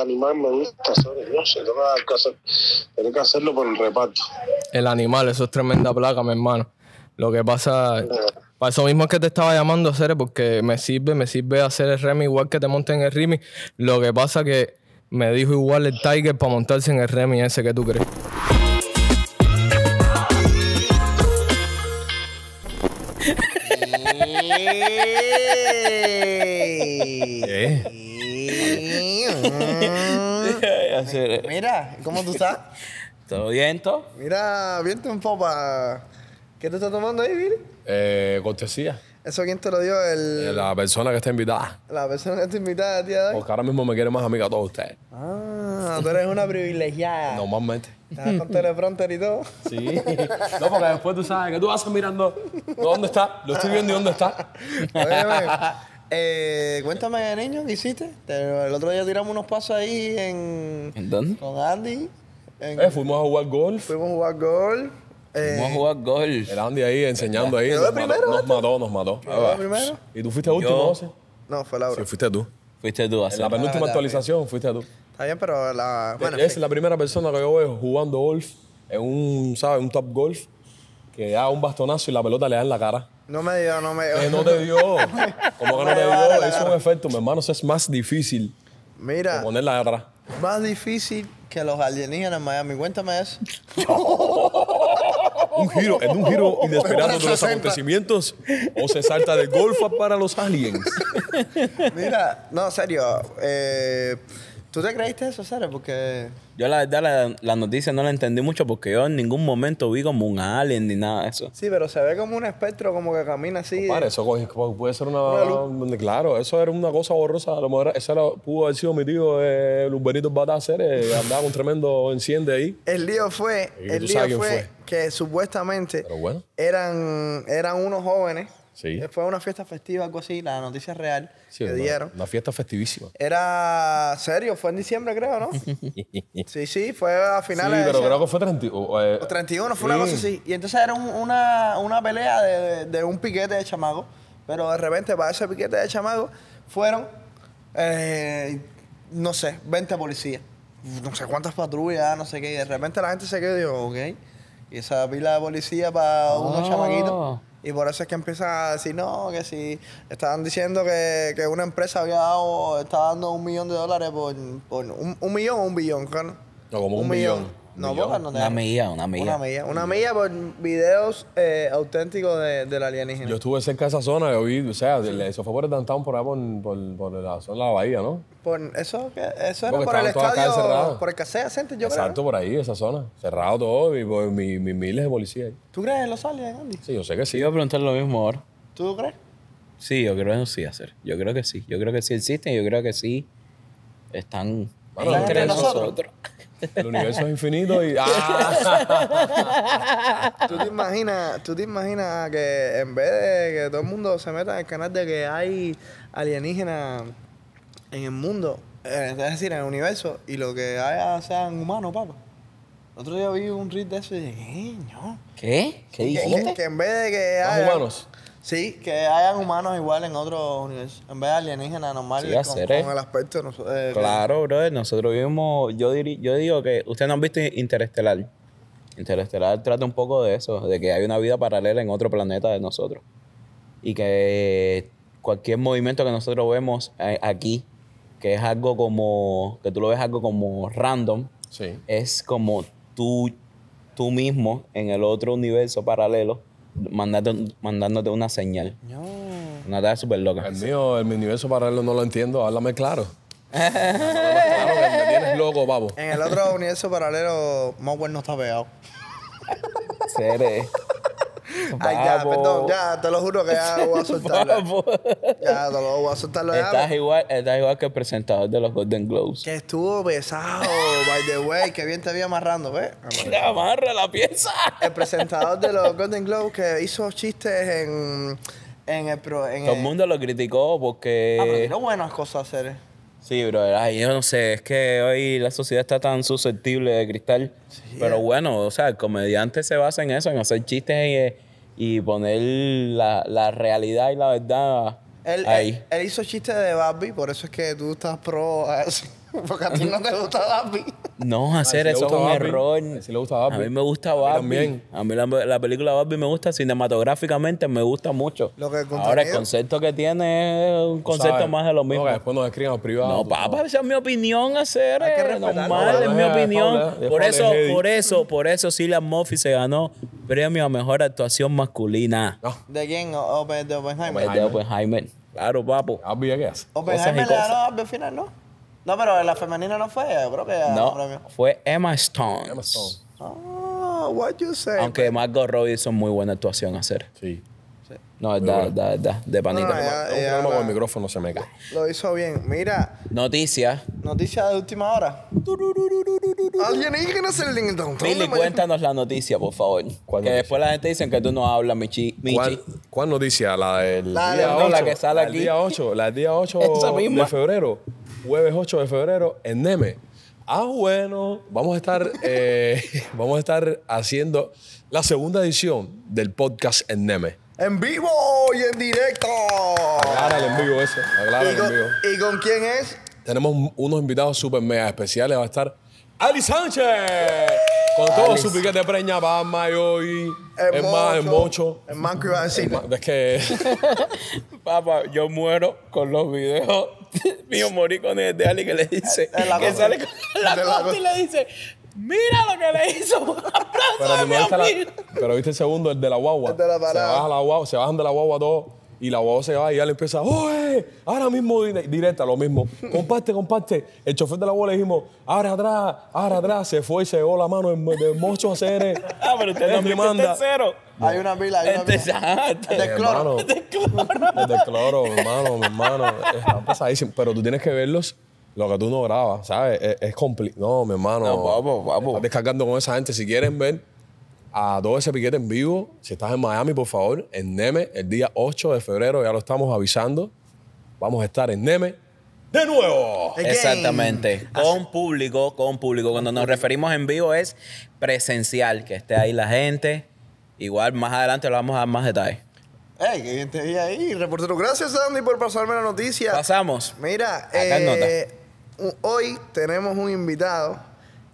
animal me gusta tengo que, hacerlo por el reparto. El animal, eso es tremenda placa, mi hermano. Lo que pasa, ah. para eso mismo es que te estaba llamando, hacer, porque me sirve, me sirve hacer el remi igual que te en el remi. Lo que pasa que me dijo igual el Tiger para montarse en el remi ese que tú crees. Mira, ¿cómo tú estás? ¿Todo bien, Mira, viente un poco ¿Qué te estás tomando ahí, Billy? Eh, cortesía. ¿Eso quién te lo dio? El... Eh, la persona que está invitada. La persona que está invitada, tía. Porque ahora mismo me quiere más amiga a todos ustedes. Ah, tú eres una privilegiada. Normalmente. Estás con teleprompter y todo. Sí. No, porque después tú sabes que tú vas mirando dónde está, lo estoy viendo y dónde está. Eh, cuéntame, niño, ¿qué hiciste? El otro día tiramos unos pasos ahí en. ¿En dónde? Con Andy. eh, fuimos a jugar golf. Fuimos a jugar golf. Eh, fuimos a jugar golf. El Andy ahí enseñando ahí. Nos, primero, mató, nos mató, nos mató, ah, primero? ¿Y tú fuiste último, no fue Laura. Sí, fuiste tú. Fuiste tú. Así. En la penúltima actualización fuiste tú. Está bien, pero la... Eh, bueno, es, la primera persona que yo veo jugando golf en un, ¿sabes? Un top golf que da un bastonazo y la pelota le da en la cara. No me dio, no me dio. Eh, no te dio. ¿Cómo que no te dio? Es un efecto, mi hermano. es más difícil. Mira. la guerra. Más difícil que los alienígenas en Miami. Cuéntame eso. un giro, en un giro inesperado de los acontecimientos, o se salta de golfa para los aliens. Mira, no, serio. Eh, ¿Tú te creíste eso, Sara? Porque... Yo la verdad la, noticia no la entendí mucho porque yo en ningún momento vi como un alien ni nada de eso. Sí, pero se ve como un espectro como que camina así. eso puede ser una... claro, eso era una cosa borrosa. A lo mejor eso pudo haber sido mi tío eh, Luz Benito eh, andaba con tremendo enciende ahí. El lío fue, el lío fue, que supuestamente eran, eran unos jóvenes eh, fue una fiesta festiva, algo así, la noticia real que una, dieron. Una fiesta festivísima. Era serio, fue en diciembre, creo, ¿no? sí, sí, fue a finales. Sí, pero creo que fue 31. 31. Eh, fue una cosa así. Y entonces era una, pelea de, un piquete de chamago. Pero de repente, para ese piquete de chamago, fueron, eh, no sé, 20 policías. No sé cuántas patrullas, no sé qué. Y de repente la gente se quedó y dijo, ok. Y esa pila de policía para unos oh. chamaguitos. Y por eso es que empieza a decir, no, que si estaban diciendo que, una empresa había dado, estaba dando un millón de dólares por, un, millón o un billón, ¿no? como un, millón. Una milla, una milla. Una milla. por videos eh, auténticos de, del alienígena. Yo estuve cerca de esa zona, yo vi, o sea, eso fue por el downtown por ahí, por, por- la zona de la bahía, ¿no? Por eso, eso era por el estadio, por el casé, Center, yo Exacto, por ahí, esa zona. Cerrado todo, y por mi, miles de policías ¿Tú crees en los aliens, Andy? Sí, yo sé que sí. iba a preguntar lo mismo ahora. ¿Tú crees? Sí, yo creo que sí, hacer. Yo creo que sí. Yo creo que sí existen. Yo creo que sí están Bueno, entre nosotros. El universo es infinito y. ¡Ah! ¿Tú, te imaginas, ¿Tú te imaginas que en vez de que todo el mundo se meta en el canal de que hay alienígenas en el mundo, eh, es decir, en el universo, y lo que haya sean humanos, papá? Otro día vi un read de eso y dije, ¿qué? ¿Qué? ¿Qué dijiste? Que, en vez de que haya. humanos. Sí, que hayan humanos igual en otro universo, en vez de alienígenas normales eh. con, el aspecto de eh, claro, brother, nosotros vivimos, yo, yo digo que ustedes no han visto Interestelar. Interestelar trata un poco de eso, de que hay una vida paralela en otro planeta de nosotros. Y que cualquier movimiento que nosotros vemos eh, aquí, que es algo como, que tú lo ves algo como random, es como tú, tú mismo en el otro universo paralelo mandándote, una señal. No. Una tarea súper loca. El mío, en mi universo paralelo no lo entiendo, háblame claro. claro me tienes loco, babo. En el otro universo paralelo, Mowell no está veado. Seré. Ay, ya, perdón, ya, te lo juro que ya voy a soltarlo. ya, te lo voy a soltarlo. Ya. Estás, igual, igual que el presentador de los Golden Globes. Que estuvo besado, by the way, que bien te vi amarrando, ¿ves? amarra la pieza. el presentador de los Golden Globes que hizo chistes en. En el Todo el mundo lo criticó porque. Ah, pero tiene buenas cosas hacer. Eh. Sí, pero ay, yo no sé, es que hoy la sociedad está tan susceptible de cristal. pero eh. bueno, o sea, el comediante se basa en eso, en hacer chistes y, eh, poner la, realidad y la verdad ahí. Él, hizo chistes de Barbie, por eso es que tú estás pro a eso. Porque a ti no te gusta Barbie No, hacer eso es un error. Si le gusta Barbie. A mí me gusta Barbie. también. A mí la, película Barbie me gusta cinematográficamente, me gusta mucho. Ahora el concepto que tiene es un concepto más de lo mismo. No, que después nos privado. No, papá, esa es mi opinión, hacer eh, es normal, es mi opinión. Por eso, por eso, por eso Cillian Murphy se ganó premio a mejor actuación masculina. ¿De quién? ¿De Oppenheimer? De Oppenheimer. Claro, papo. Oppenheimer le ganó al final, ¿no? No, pero la femenina no fue, creo que no, fue Emma Stone. Emma Stone. Ah, what you say. Aunque Margot Robbie hizo muy buena actuación hacer. Sí. No, es da, da, da, de panita. un problema con el micrófono se me cae. Lo hizo bien. Mira. Noticias. Noticias de última hora. Alguien que es el Billy, cuéntanos la noticia, por favor. Que después la gente dice que tú no hablas, Michi. Michi. ¿Cuál, noticia? La del día 8. La que sale la aquí. Día 8, la del día 8 de febrero jueves 8 de febrero en Neme. Ah, bueno, vamos a estar, eh, vamos a estar haciendo la segunda edición del podcast en Neme. En vivo y en directo. acláralo en vivo eso. acláralo en vivo. ¿Y con quién es? Tenemos unos invitados súper mega especiales. Va a estar Ali Sánchez. Con todo su piquete de preña, mamá y hoy. Es más, es mucho Es más que iba a decir. Es que. Papá, yo muero con los videos mío morí con el de Ali que le dice. que sale con la costa y le dice. Mira lo que le hizo pero, de mi amigo pero viste el segundo, el de la guagua. se, baja la guagua, se bajan de la guagua todos y la voz se va y ya le empieza, ¡Oye! Ahora mismo directa, lo mismo. Comparte, comparte. El chofer de la bola le dijimos, ahora atrás, ahora atrás. Se fue y se llevó la mano en, de mocho ah, pero usted no mi manda. Tercero. Hay una pila, hay una pila. Este es de cloro. de cloro. cloro, hermano, mi hermano. están pesadísimo. Pero tú tienes que verlos lo que tú no grabas, ¿sabes? Es, complicado. No, mi hermano. No, vamos, vamos. Estás descargando con esa gente. Si quieren ver a todo ese piquete en vivo. Si estás en Miami, por favor, en Neme, el día 8 de febrero, ya lo estamos avisando. Vamos a estar en Neme. De nuevo. Exactamente. Con público, con público. Cuando nos referimos en vivo es presencial, que esté ahí la gente. Igual más adelante lo vamos a dar más detalles. qué bien te ahí, reportero. Gracias, Andy, por pasarme la noticia. Pasamos. Mira, eh, hoy tenemos un invitado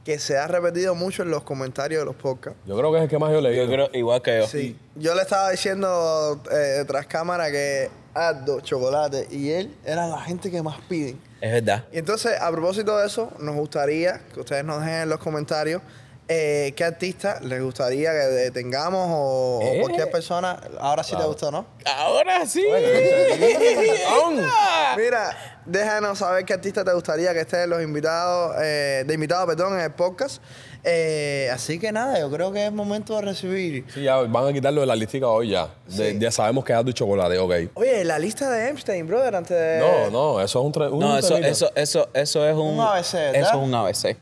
que se ha repetido mucho en los comentarios de los podcasts. Yo creo que es el que más yo leí. Yo igual que yo. Sí. Yo le estaba diciendo eh, tras cámara que Ardo, Chocolate y él era la gente que más piden. Es verdad. Y entonces, a propósito de eso, nos gustaría que ustedes nos dejen en los comentarios eh, qué artista les gustaría que tengamos o, eh. cualquier persona. Ahora sí te ah. gustó, ¿no? Ahora sí. mira, déjanos saber qué artista te gustaría que estén los invitados, eh, de invitados, perdón, en el podcast. Eh, así que nada, yo creo que es momento de recibir. Sí, ya van a quitarlo de la lista hoy ya. Ya sabemos que es tu chocolate, ok. Oye, la lista de Epstein, brother, antes de. No, no, eso es un. no, eso, es un. Un ABC, Eso es un ABC.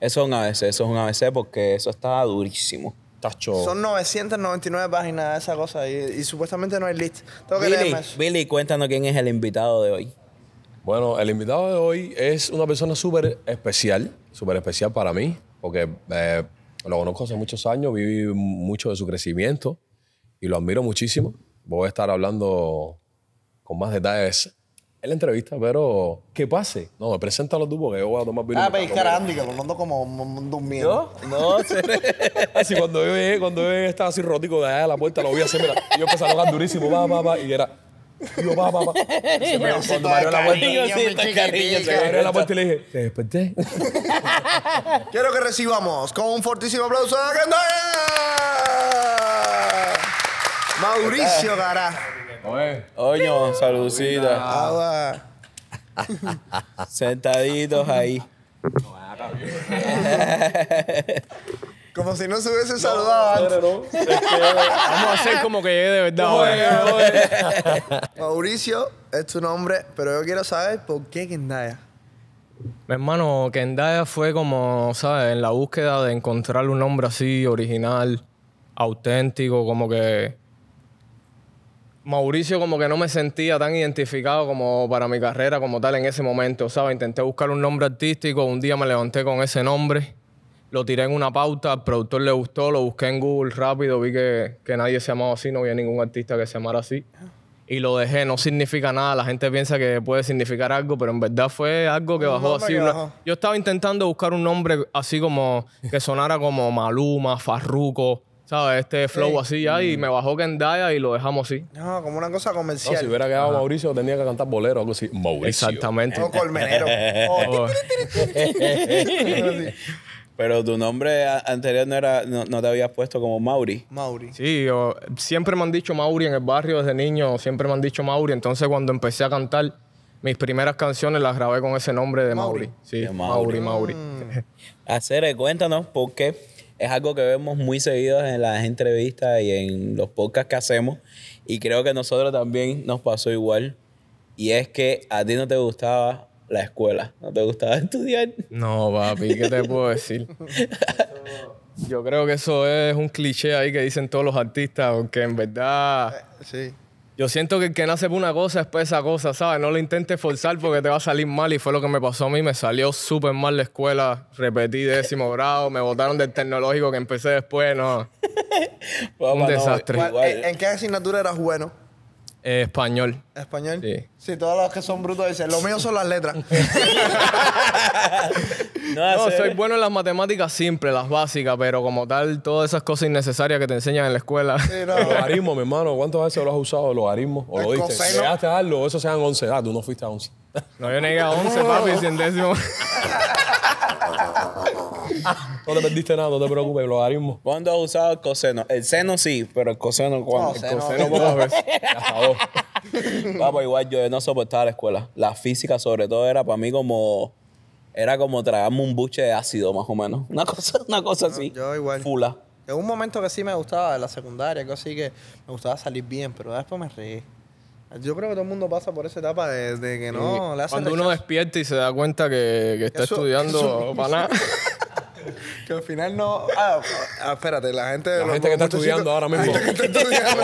Eso es un ABC, eso es un ABC porque eso está durísimo. Tacho. Son 999 páginas de esa cosa y, supuestamente no hay list. Billy, Billy, cuéntanos quién es el invitado de hoy. Bueno, el invitado de hoy es una persona súper especial, súper especial para mí, porque eh, lo conozco hace muchos años, viví mucho de su crecimiento y lo admiro muchísimo. Voy a estar hablando con más detalles en la entrevista, pero que pase. No, me los tú porque yo voy a tomar vino. Ah, pero es Andy, que lo mando como un miedo. No, no, Así ah, cuando yo cuando yo estaba así rótico de allá a la puerta, lo vi así, mira, yo empezaba a durísimo, va, va, va, y era yo, va, abrió la desperté. Quiero que recibamos con un fortísimo aplauso a Mauricio Gará. Oye. Oño, Sentaditos ahí. Como si no se hubiese saludado antes. vamos a hacer como que llegue de verdad. Mauricio es tu nombre, pero yo quiero saber por qué Kendaya. Mi hermano, Kendaya fue como, ¿sabes? En la búsqueda de encontrar un nombre así, original, auténtico, como que... Mauricio como que no me sentía tan identificado como para mi carrera como tal en ese momento, ¿sabes? Intenté buscar un nombre artístico, un día me levanté con ese nombre lo tiré en una pauta, al productor le gustó, lo busqué en Google rápido, vi que, nadie se llamaba así, no había ningún artista que se llamara así. Y lo dejé, no significa nada, la gente piensa que puede significar algo, pero en verdad fue algo que bajó así. Yo estaba intentando buscar un nombre así como que sonara como Maluma, Farruco. ¿sabes? Este flow así ya y me bajó Kendaya y lo dejamos así. No, como una cosa comercial. No, si hubiera quedado Mauricio tendría que cantar bolero algo así. Mauricio. Exactamente. O colmenero. Pero tu nombre anterior no era, no, te habías puesto como Mauri. Mauri. Sí, siempre me han dicho Mauri en el barrio desde niño, siempre me han dicho Mauri. Entonces cuando empecé a cantar mis primeras canciones las grabé con ese nombre de Mauri. Sí, Mauri, Mauri. Mm. Hacer cuéntanos porque Es algo que vemos muy seguido en las entrevistas y en los podcasts que hacemos. Y creo que a nosotros también nos pasó igual. Y es que a ti no te gustaba la escuela. ¿No te gustaba estudiar? No, papi, ¿qué te puedo decir? yo creo que eso es un cliché ahí que dicen todos los artistas, aunque en verdad. Eh, sí. Yo siento que el que nace por una cosa es por esa cosa, ¿sabes? No lo intentes forzar porque te va a salir mal y fue lo que me pasó a mí. Me salió súper mal la escuela. Repetí décimo grado, me botaron del tecnológico que empecé después, no. un desastre. ¿En, qué asignatura eras bueno? Eh, español. Español. Sí. sí, todos los que son brutos dicen, lo mío son las letras. no, soy bueno en las matemáticas simples, las básicas, pero como tal, todas esas cosas innecesarias que te enseñan en la escuela. Sí, no. Logaritmo, mi hermano, ¿cuántas veces lo has usado, logaritmo? ¿O lo diste? Coseno. ¿Llegaste a darlo? Eso sean 11. Ah, tú no fuiste a 11. No, yo negué a 11, papi, décimo. No te perdiste nada, no te preocupes, logaritmo. ¿Cuándo has usado el coseno? El seno sí, pero el coseno, ¿cuándo? el coseno pocas veces. Hasta dos. Papá, igual yo no soportaba la escuela. La física, sobre todo, era para mí como. Era como tragarme un buche de ácido, más o menos. Una cosa, una cosa así. Yo igual. Fula. En un momento que sí me gustaba de la secundaria, que así que me gustaba salir bien, pero después me reí. Yo creo que todo el mundo pasa por esa etapa de, que no Cuando uno despierta y se da cuenta que, está estudiando para nada. que al final no. Ah, ah espérate, la gente. La gente que está estudiando ahora mismo. La gente que está estudiando.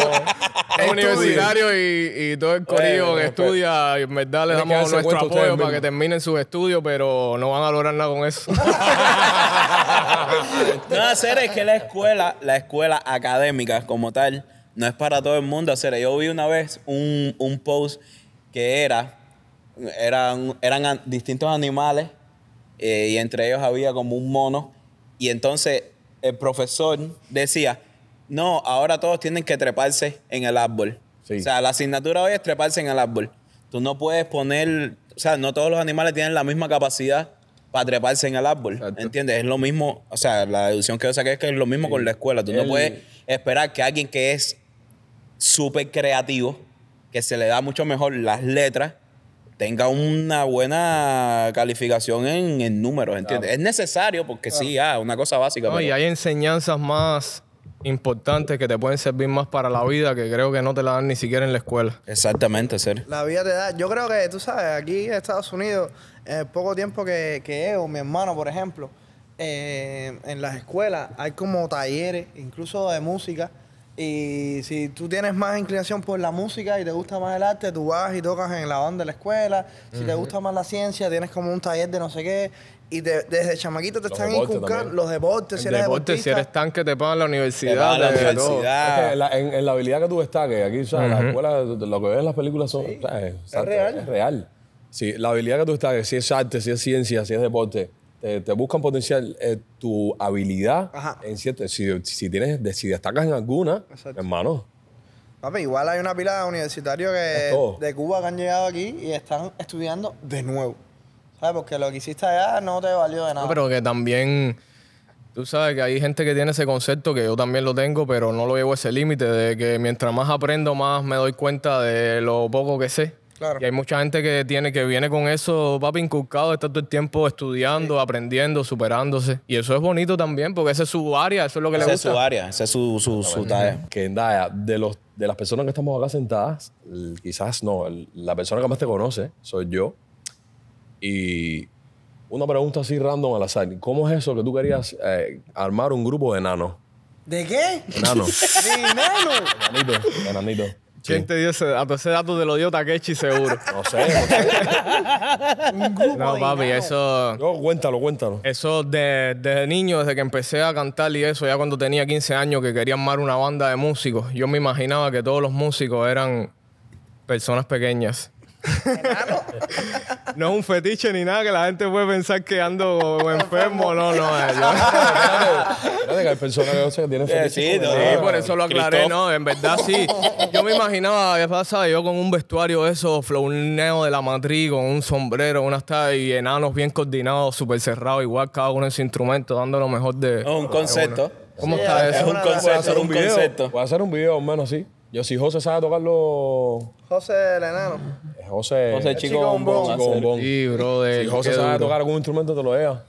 es universitario y, y todo el corillo eh, que eh, estudia, en verdad le damos nuestro apoyo para que terminen sus estudios, pero no van a lograr nada con eso. No, hacer es que la escuela, la escuela académica como tal, no es para todo el mundo hacer. Yo vi una vez un, un post que era, eran, eran distintos animales eh, y entre ellos había como un mono. Y entonces el profesor decía, no, ahora todos tienen que treparse en el árbol. O sea, la asignatura hoy es treparse en el árbol. Tú no puedes poner, o sea, no todos los animales tienen la misma capacidad para treparse en el árbol. ¿Entiendes? Es lo mismo, o sea, la deducción que yo saqué es que es lo mismo con la escuela. Tú no puedes esperar que alguien que es súper creativo, que se le da mucho mejor las letras, tenga una buena calificación en, números, ¿entiendes? Es necesario porque sí, ah, una cosa básica. Y hay enseñanzas más importantes que te pueden servir más para la vida que creo que no te la dan ni siquiera en la escuela. Exactamente, serio. La vida te da, yo creo que tú sabes, aquí en Estados Unidos, en eh, poco tiempo que, que o mi hermano, por ejemplo, eh, en las escuelas hay como talleres, incluso de música, y si tú tienes más inclinación por la música y te gusta más el arte, tú vas y tocas en la banda de la escuela. Si te gusta más la ciencia, tienes como un taller de no sé qué. Y desde chamaquito te están inculcando los deportes. Si eres deportes, si eres tanque, te pagan la universidad. la universidad. Eh, en, la habilidad que tú destaques, aquí, ¿sabes? la escuela, lo que ves en las películas son, Es, real. Es real. Sí, la habilidad que tú destaques, si es arte, si es ciencia, si es deporte, eh, te, buscan potencial eh, tu habilidad en cierto. Si, si tienes, si destacas en alguna, hermano. Papi, igual hay una pila de universitarios que de Cuba que han llegado aquí y están estudiando de nuevo. ¿Sabes? Porque lo que hiciste allá no te valió de nada. pero que también. Tú sabes que hay gente que tiene ese concepto, que yo también lo tengo, pero no lo llevo a ese límite de que mientras más aprendo, más me doy cuenta de lo poco que sé. Y hay mucha gente que tiene que viene con eso, papi, inculcado, está todo el tiempo estudiando, aprendiendo, superándose. Y eso es bonito también, porque esa es su área, eso es lo que le gusta. Esa es su área, esa es su, su, su tarea. Que de, los, de las personas que estamos acá sentadas, quizás no, la persona que más te conoce soy yo. Y una pregunta así random al azar. ¿Cómo es eso que tú querías eh, armar un grupo de enanos? ¿De qué? Enanos. ¿De enanos? Enanito, enanito. ¿Quién te dio ese dato? Ese dato te lo dio Takechi seguro. No sé. No, papi, eso... No, cuéntalo, cuéntalo. Eso desde niño, desde que empecé a cantar y eso, ya cuando tenía 15 años que quería armar una banda de músicos, yo me imaginaba que todos los músicos eran personas pequeñas no es un fetiche ni nada que la gente puede pensar que ando enfermo. No, no, eh, es. Espérate que hay personas que no que tienen fetiche. Sí, por eso lo aclaré, ¿no? En verdad sí. Yo me imaginaba, ¿qué pasa? Yo con un vestuario eso, flowneo de la matriz, con un sombrero, una estada y enanos bien coordinados, súper cerrados, igual cada uno en su instrumento, dando lo mejor de. un concepto. ¿Cómo está eso? Es un concepto, un, Voy a hacer un video, menos, sí. Yo si José sabe tocar los. José el enano. Eh, José. José Chico, Bombón. brother. Si José sabe tocar algún instrumento, te lo vea.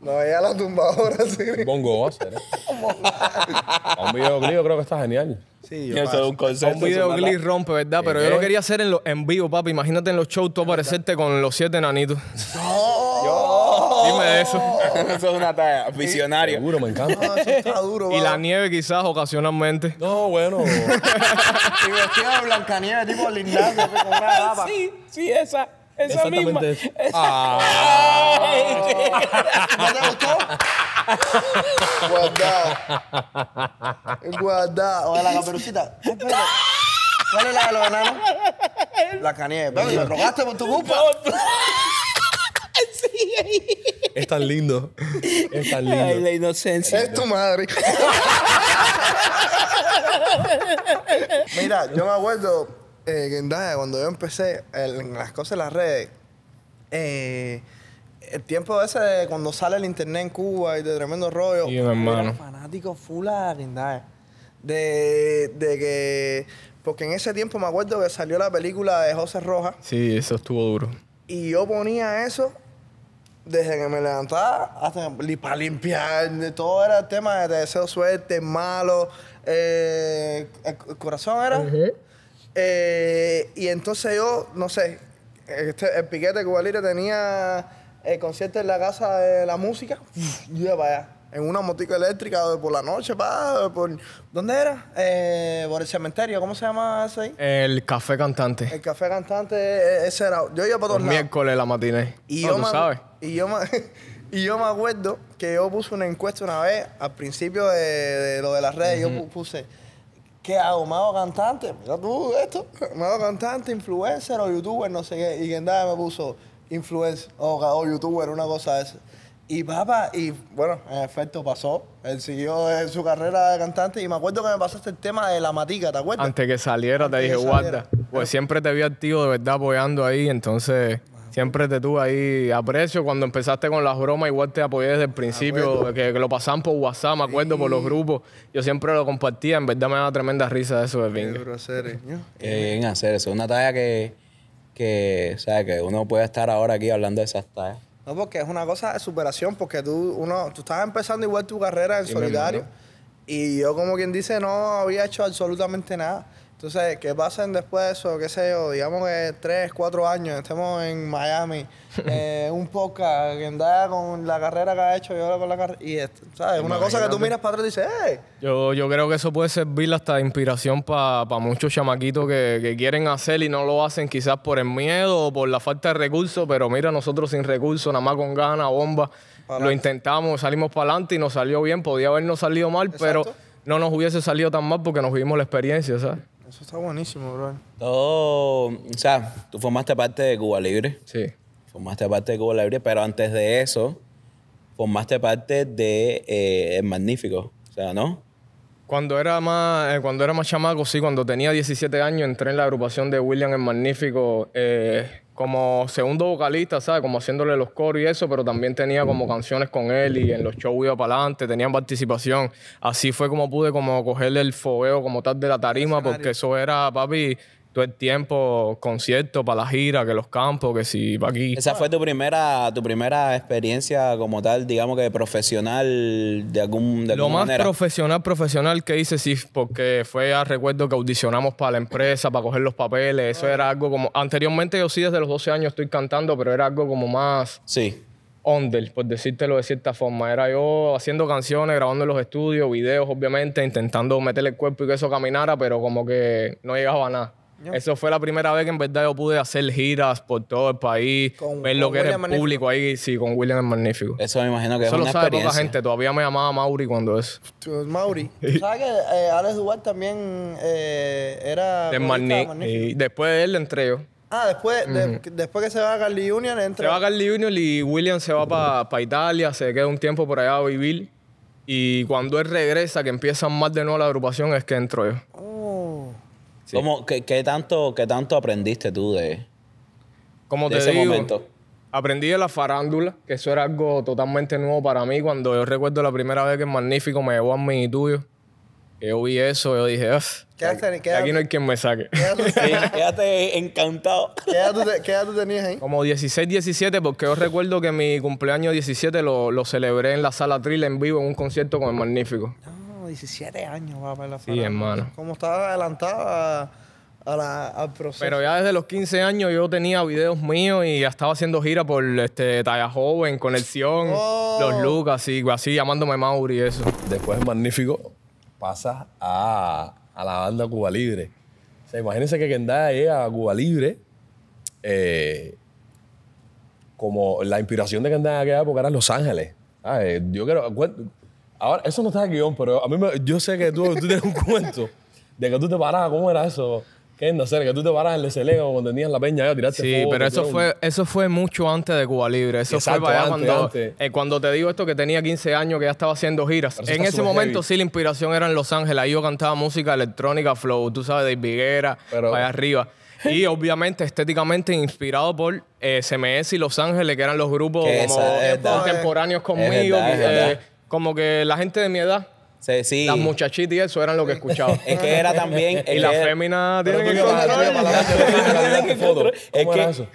No, ella la tumba ahora, sí. Bongo va a ser. ¿eh? un videoclip yo creo que está genial. Sí, yo un video Un videoclip rompe, ¿verdad? Pero yo lo quería hacer en, vivo, papi. Imagínate en los shows tú aparecerte con los siete nanitos. ¡No! Dime eso. Oh. eso es una talla visionaria. Duro me encanta. eso está duro, Y la nieve quizás ocasionalmente. No, bueno. y vestido de Blancanieve, tipo lindando. con una Sí, sí, esa. Esa misma. Eso. Ah. ¿No te gustó? Guardado. Guardado. O la caperucita. ¿Cuál es la de los enanos? La canieve. robaste por tu culpa. Es tan lindo. Es tan lindo. la inocencia. Es tu madre. Mira, yo me acuerdo eh, cuando yo empecé en las cosas de las redes, eh, el tiempo ese de cuando sale el internet en Cuba y de tremendo rollo, y yo era fanático full a De, de que. Porque en ese tiempo me acuerdo que salió la película de José Rojas. Sí, eso estuvo duro. Y yo ponía eso desde que me levantaba hasta para limpiar, todo era el tema de deseo suerte, malo, eh, el corazón era. Eh, y entonces yo, no sé, este, el piquete cubalito tenía el eh, concierto en la casa de la música, yo yo para allá en una motica eléctrica por la noche, por... ¿Dónde era? Eh, por el cementerio, ¿cómo se llama ese ahí? El Café Cantante. El Café Cantante, e-, ese era... Yo iba para todos miércoles la matiné. Y tú sabes. Y yo, me, y yo me acuerdo que yo puse una encuesta una vez, al principio de, lo de las redes, yo puse... ¿Qué hago? ¿Me hago cantante? Mira tú esto. ¿Me hago cantante, influencer o youtuber? No sé qué. Y nada me puso influencer o, o youtuber, una cosa de esa. Y papá, y bueno, en efecto pasó. Él siguió en su carrera de cantante y me acuerdo que me pasaste el tema de la matica, ¿te acuerdas? Antes que saliera te dije, guarda. Pues siempre te vi activo, de verdad apoyando ahí, entonces siempre te tuve ahí aprecio. Cuando empezaste con las bromas, igual te apoyé desde el principio, que, lo pasaban por WhatsApp, me acuerdo, por los grupos. Yo siempre lo compartía, en verdad me daba tremenda risa eso de Bingo. ¿eh? Eh. en hacer eso, una talla que, que, que uno puede estar ahora aquí hablando de esas tallas no, porque es una cosa de superación, porque tú, uno, tú estabas empezando igual tu carrera en solidario solitario. Y yo, como quien dice, no había hecho absolutamente nada. Entonces, que pasen después de eso, qué sé yo, digamos que tres, cuatro años, estemos en Miami, eh, un podcast que andaba con la carrera que ha hecho y ahora con la carrera. Y ¿sabes? Una cosa que tú miras para atrás y dices, ¡eh! Yo, yo creo que eso puede servir hasta de inspiración para muchos chamaquitos que, quieren hacer y no lo hacen, quizás por el miedo o por la falta de recursos, pero mira, nosotros sin recursos, nada más con ganas, bomba, lo intentamos, salimos para adelante y nos salió bien, podía habernos salido mal, pero no nos hubiese salido tan mal porque nos vivimos la experiencia, ¿sabes? Eso está buenísimo, bro. Todo, o sea, tú formaste parte de Cuba Libre. Sí. Formaste parte de Cuba Libre, pero antes de eso, formaste parte de eh, El Magnífico, o sea, ¿no? Cuando era más, eh, cuando era más chamaco, sí, cuando tenía 17 años, entré en la agrupación de William El Magnífico. Eh, como segundo vocalista, ¿sabes? Como haciéndole los coros y eso, pero también tenía como canciones con él y en los shows iba para adelante, tenían participación. Así fue como pude como cogerle el fogueo como tal de la tarima, porque eso era, papi, todo el tiempo conciertos para la gira, que los campos, que si para aquí. Esa fue tu primera, tu primera experiencia como tal, digamos que profesional de algún de Lo más profesional, profesional que hice, sí, porque fue a recuerdo que audicionamos para la empresa, para coger los papeles. Eso era algo como. Anteriormente yo sí, desde los 12 años estoy cantando, pero era algo como más. Sí. ondel, por decírtelo de cierta forma. Era yo haciendo canciones, grabando en los estudios, videos, obviamente, intentando meterle el cuerpo y que eso caminara, pero como que no llegaba a nada. Eso fue la primera vez que en verdad yo pude hacer giras por todo el país, ver lo que era el público ahí, sí, con William el Magnífico. Eso me imagino que Eso es una lo sabe poca gente, todavía me llamaba Mauri cuando es. Mauri. ¿Sabes que eh, Alex Duarte también eh, era Y después de él entré yo. Ah, después, después que se va a Carly Union, entra. Se va a Carly Union y William se va para Italia, se queda un tiempo por allá a vivir. Y cuando él regresa, que empiezan más de nuevo la agrupación, es que entro yo. Oh, qué, tanto, ¿Qué tanto aprendiste tú de, ¿Cómo ese momento? Aprendí de la farándula, que eso era algo totalmente nuevo para mí. Cuando yo recuerdo la primera vez que el Magnífico me llevó a mí tuyo, yo vi eso, yo dije, ¿Qué aquí no hay quien me saque. Quédate, encantado. ¿Qué edad, tú, tenías ahí? Como 16, 17, porque yo recuerdo que mi cumpleaños 17 lo, lo celebré en la sala Trill en vivo en un concierto con el Magnífico. Ah. 17 años la Sí, hermano. Como estaba adelantada al proceso. Pero ya desde los 15 años yo tenía videos míos y ya estaba haciendo gira por este Talla Joven, con oh. los Lucas, y así llamándome Mauri y eso. Después magnífico, Pasa a, a la banda Cuba Libre. O imagínense que Kendall llega a Cuba Libre. Eh, como la inspiración de Kendall en aquella época era Los Ángeles. Ah, eh, yo quiero, Ahora, eso no está en guión, pero a mí yo sé que tú, tienes un cuento de que tú te parabas, ¿cómo era eso? ¿Qué no sé, que tú te parabas en el SLE cuando tenías la peña y tiraste Sí, pero eso fue, eso fue mucho antes de Cuba Libre. Eso fue para allá eh, cuando, te digo esto que tenía 15 años, que ya estaba haciendo giras. En ese momento sí la inspiración era en Los Ángeles. Ahí yo cantaba música electrónica, flow, tú sabes, de Viguera, allá arriba. Y obviamente estéticamente inspirado por sms eh, y Los Ángeles, que eran los grupos contemporáneos conmigo. Es eh, como que la gente de mi edad, sí. Las muchachitas y eso eran lo que escuchaba. es que era también. y las fémina tiene que control. Es que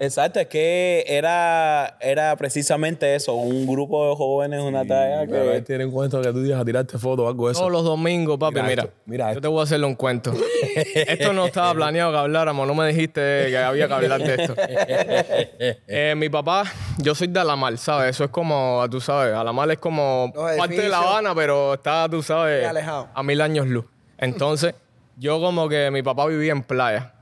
Exacto, es que era, era precisamente eso, un grupo de jóvenes, una tarea talla que... tiene que tú digas a tirarte fotos o algo eso. Todos los domingos, papi, mira, yo te voy a hacerle un cuento. esto no estaba planeado que habláramos, no me dijiste que había que hablar de esto. Eh, mi papá, yo soy de Alamar, ¿sabes? Eso es como, tú sabes, Alamar es como parte de La Habana, pero está, tú sabes, a mil años luz. Entonces, yo como que mi papá vivía en playa.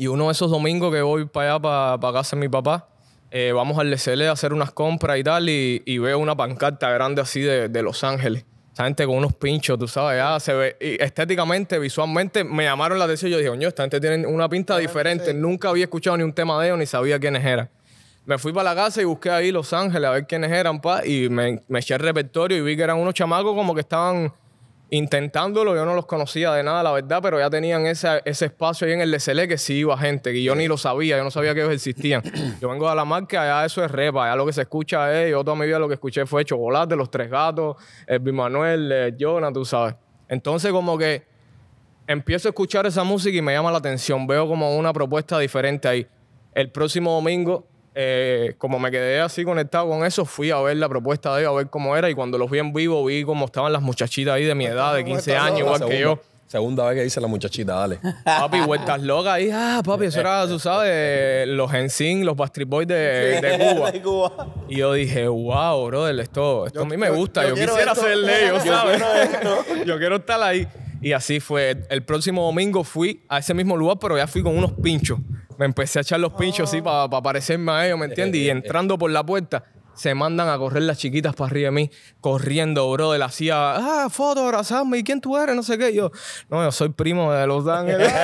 Y uno de esos domingos que voy para allá, para, casa de mi papá, eh, vamos al DCL a hacer unas compras y tal, y, veo una pancarta grande así de, Los Ángeles. Esa gente con unos pinchos, tú sabes, ya se ve. Y estéticamente, visualmente, me llamaron la atención. Yo dije, oye, esta gente tiene una pinta diferente. Nunca había escuchado ni un tema de ellos, ni sabía quiénes eran. Me fui para la casa y busqué ahí Los Ángeles a ver quiénes eran, pa, y me, me eché el repertorio y vi que eran unos chamacos como que estaban intentándolo. Yo no los conocía de nada, la verdad, pero ya tenían ese, espacio ahí en el DCL que sí iba gente, que yo ni lo sabía, yo no sabía que ellos existían. Yo vengo de la marca, ya eso es repa, ya lo que se escucha es, yo toda mi vida lo que escuché fue de Los Tres Gatos, el Manuel, el eh, Jonah, tú sabes. Entonces como que empiezo a escuchar esa música y me llama la atención, veo como una propuesta diferente ahí. El próximo domingo eh, como me quedé así conectado con eso, fui a ver la propuesta de ellos, a ver cómo era. Y cuando los vi en vivo, vi cómo estaban las muchachitas ahí de mi edad, de 15 años, igual que yo. Segunda vez que dice la muchachita, dale. Papi, vueltas locas ahí. Ah, papi, eso era, tú sabes, los Ensign, los Bastry Boys de, Cuba. Y yo dije, wow, brother, esto, esto a mí me gusta. Yo, quisiera ser ellos, ¿sabes? yo quiero estar ahí. Y así fue. El próximo domingo fui a ese mismo lugar, pero ya fui con unos pinchos me empecé a echar los pinchos así ah. para parecerme a ellos, ¿me eh, entiendes? Y eh, eh. entrando por la puerta, se mandan a correr las chiquitas para arriba de mí, corriendo, bro. de la cia ah, foto, abrazarme, ¿y quién tú eres? No sé qué. yo, no, yo soy primo de Los Ángeles.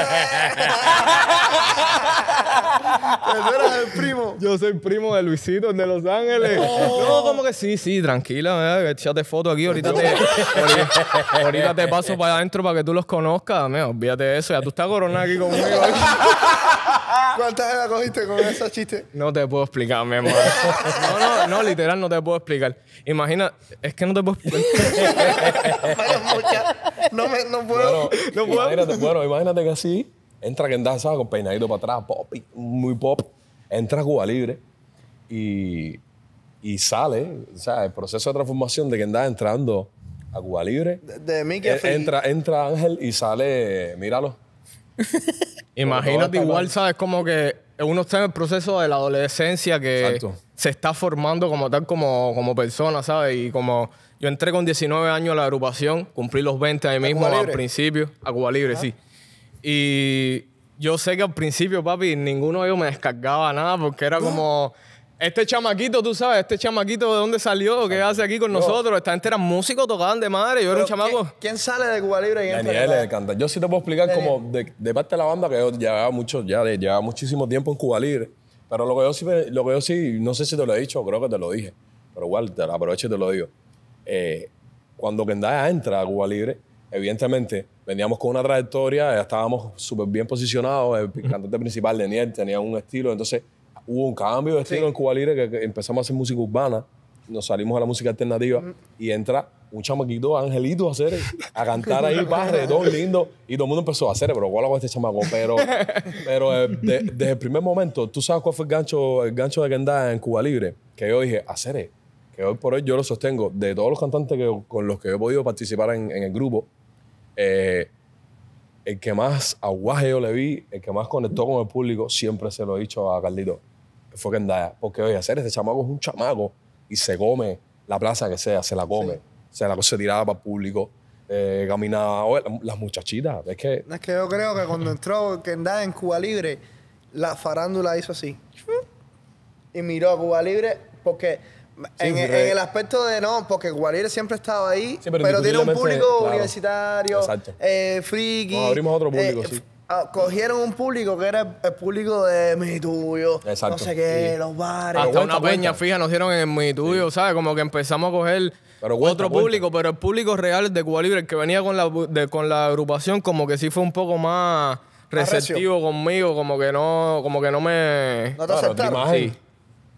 el primo. Yo soy primo de Luisito, de Los Ángeles. Oh. No, como que sí, sí, tranquila, eh, echaste foto aquí, ahorita te, ahorita, te paso para adentro para que tú los conozcas. Me, olvídate de eso, ya tú estás coronado aquí conmigo. ¿Cuántas veces la cogiste con esos chistes? No te puedo explicar, mi amor. No, no, no, literal, no te puedo explicar. Imagina, es que no te puedo explicar. no, me, no puedo. Bueno, no puedo. Imagínate, bueno, imagínate que así entra que Con peinadito para atrás, pop, muy pop. Entra a Cuba Libre y, y sale, o sea, el proceso de transformación de andas entrando a Cuba Libre. De, de mí que e, Entra, entra Ángel y sale, míralo Imagínate igual, ¿sabes? Como que uno está en el proceso de la adolescencia que se está formando como tal, como, como persona, ¿sabes? Y como yo entré con 19 años a la agrupación, cumplí los 20 ahí mismo al principio, a Cuba Libre, sí. Y yo sé que al principio, papi, ninguno de ellos me descargaba nada porque era como... Este chamaquito, tú sabes, este chamaquito de dónde salió, qué hace aquí con nosotros. Esta gente era músico, tocaban de madre. Yo era un chamaco. ¿quién, sale de Cuba Libre? Y Daniel el cantante. Yo sí te puedo explicar como de, parte de la banda que yo llevaba mucho, ya llevaba muchísimo tiempo en Cuba Libre. Pero lo que yo sí, lo que yo sí, no sé si te lo he dicho, creo que te lo dije. Pero igual, te lo aprovecho y te lo digo. Eh, cuando Kendaya entra a Cuba Libre, evidentemente veníamos con una trayectoria, estábamos súper bien posicionados, el cantante principal, Daniel, tenía un estilo, entonces hubo un cambio de estilo en Cuba Libre que empezamos a hacer música urbana, nos salimos a la música alternativa y entra un chamaquito, Angelito, a hacer, a cantar ahí, padre, todo lindo. Y todo el mundo empezó a hacer, pero ¿cuál hago este chamaco? Pero, pero eh, desde el primer momento, ¿tú sabes cuál fue el gancho, el gancho de que andaba en Cuba Libre? Que yo dije, hacer, que hoy por hoy yo lo sostengo. De todos los cantantes que, con los que he podido participar en, el grupo, eh, el que más aguaje yo le vi, el que más conectó con el público, siempre se lo he dicho a Carlito que fue Kendaya. Porque, oye, hacer este chamaco es un chamaco y se come la plaza que sea, se la come. se la se tiraba para el público. Eh, caminaba, las muchachitas. Es que... Es que yo creo que cuando entró Kendaya en Cuba Libre, la farándula hizo así. Y miró a Cuba Libre porque... En, el aspecto de no, porque Cuba Libre siempre estaba ahí, pero, tiene un público universitario, eh, friki. abrimos otro público, eh, sí Ah, cogieron un público que era el público de mi tuyo, Exacto. no sé qué, los bares. Hasta una peña fija nos dieron en mi tuyo, ¿sabes? Como que empezamos a coger otro público, pero el público real de Cuba Libre, el que venía con la, con la agrupación, como que sí fue un poco más receptivo conmigo, como que no, como que no me. No te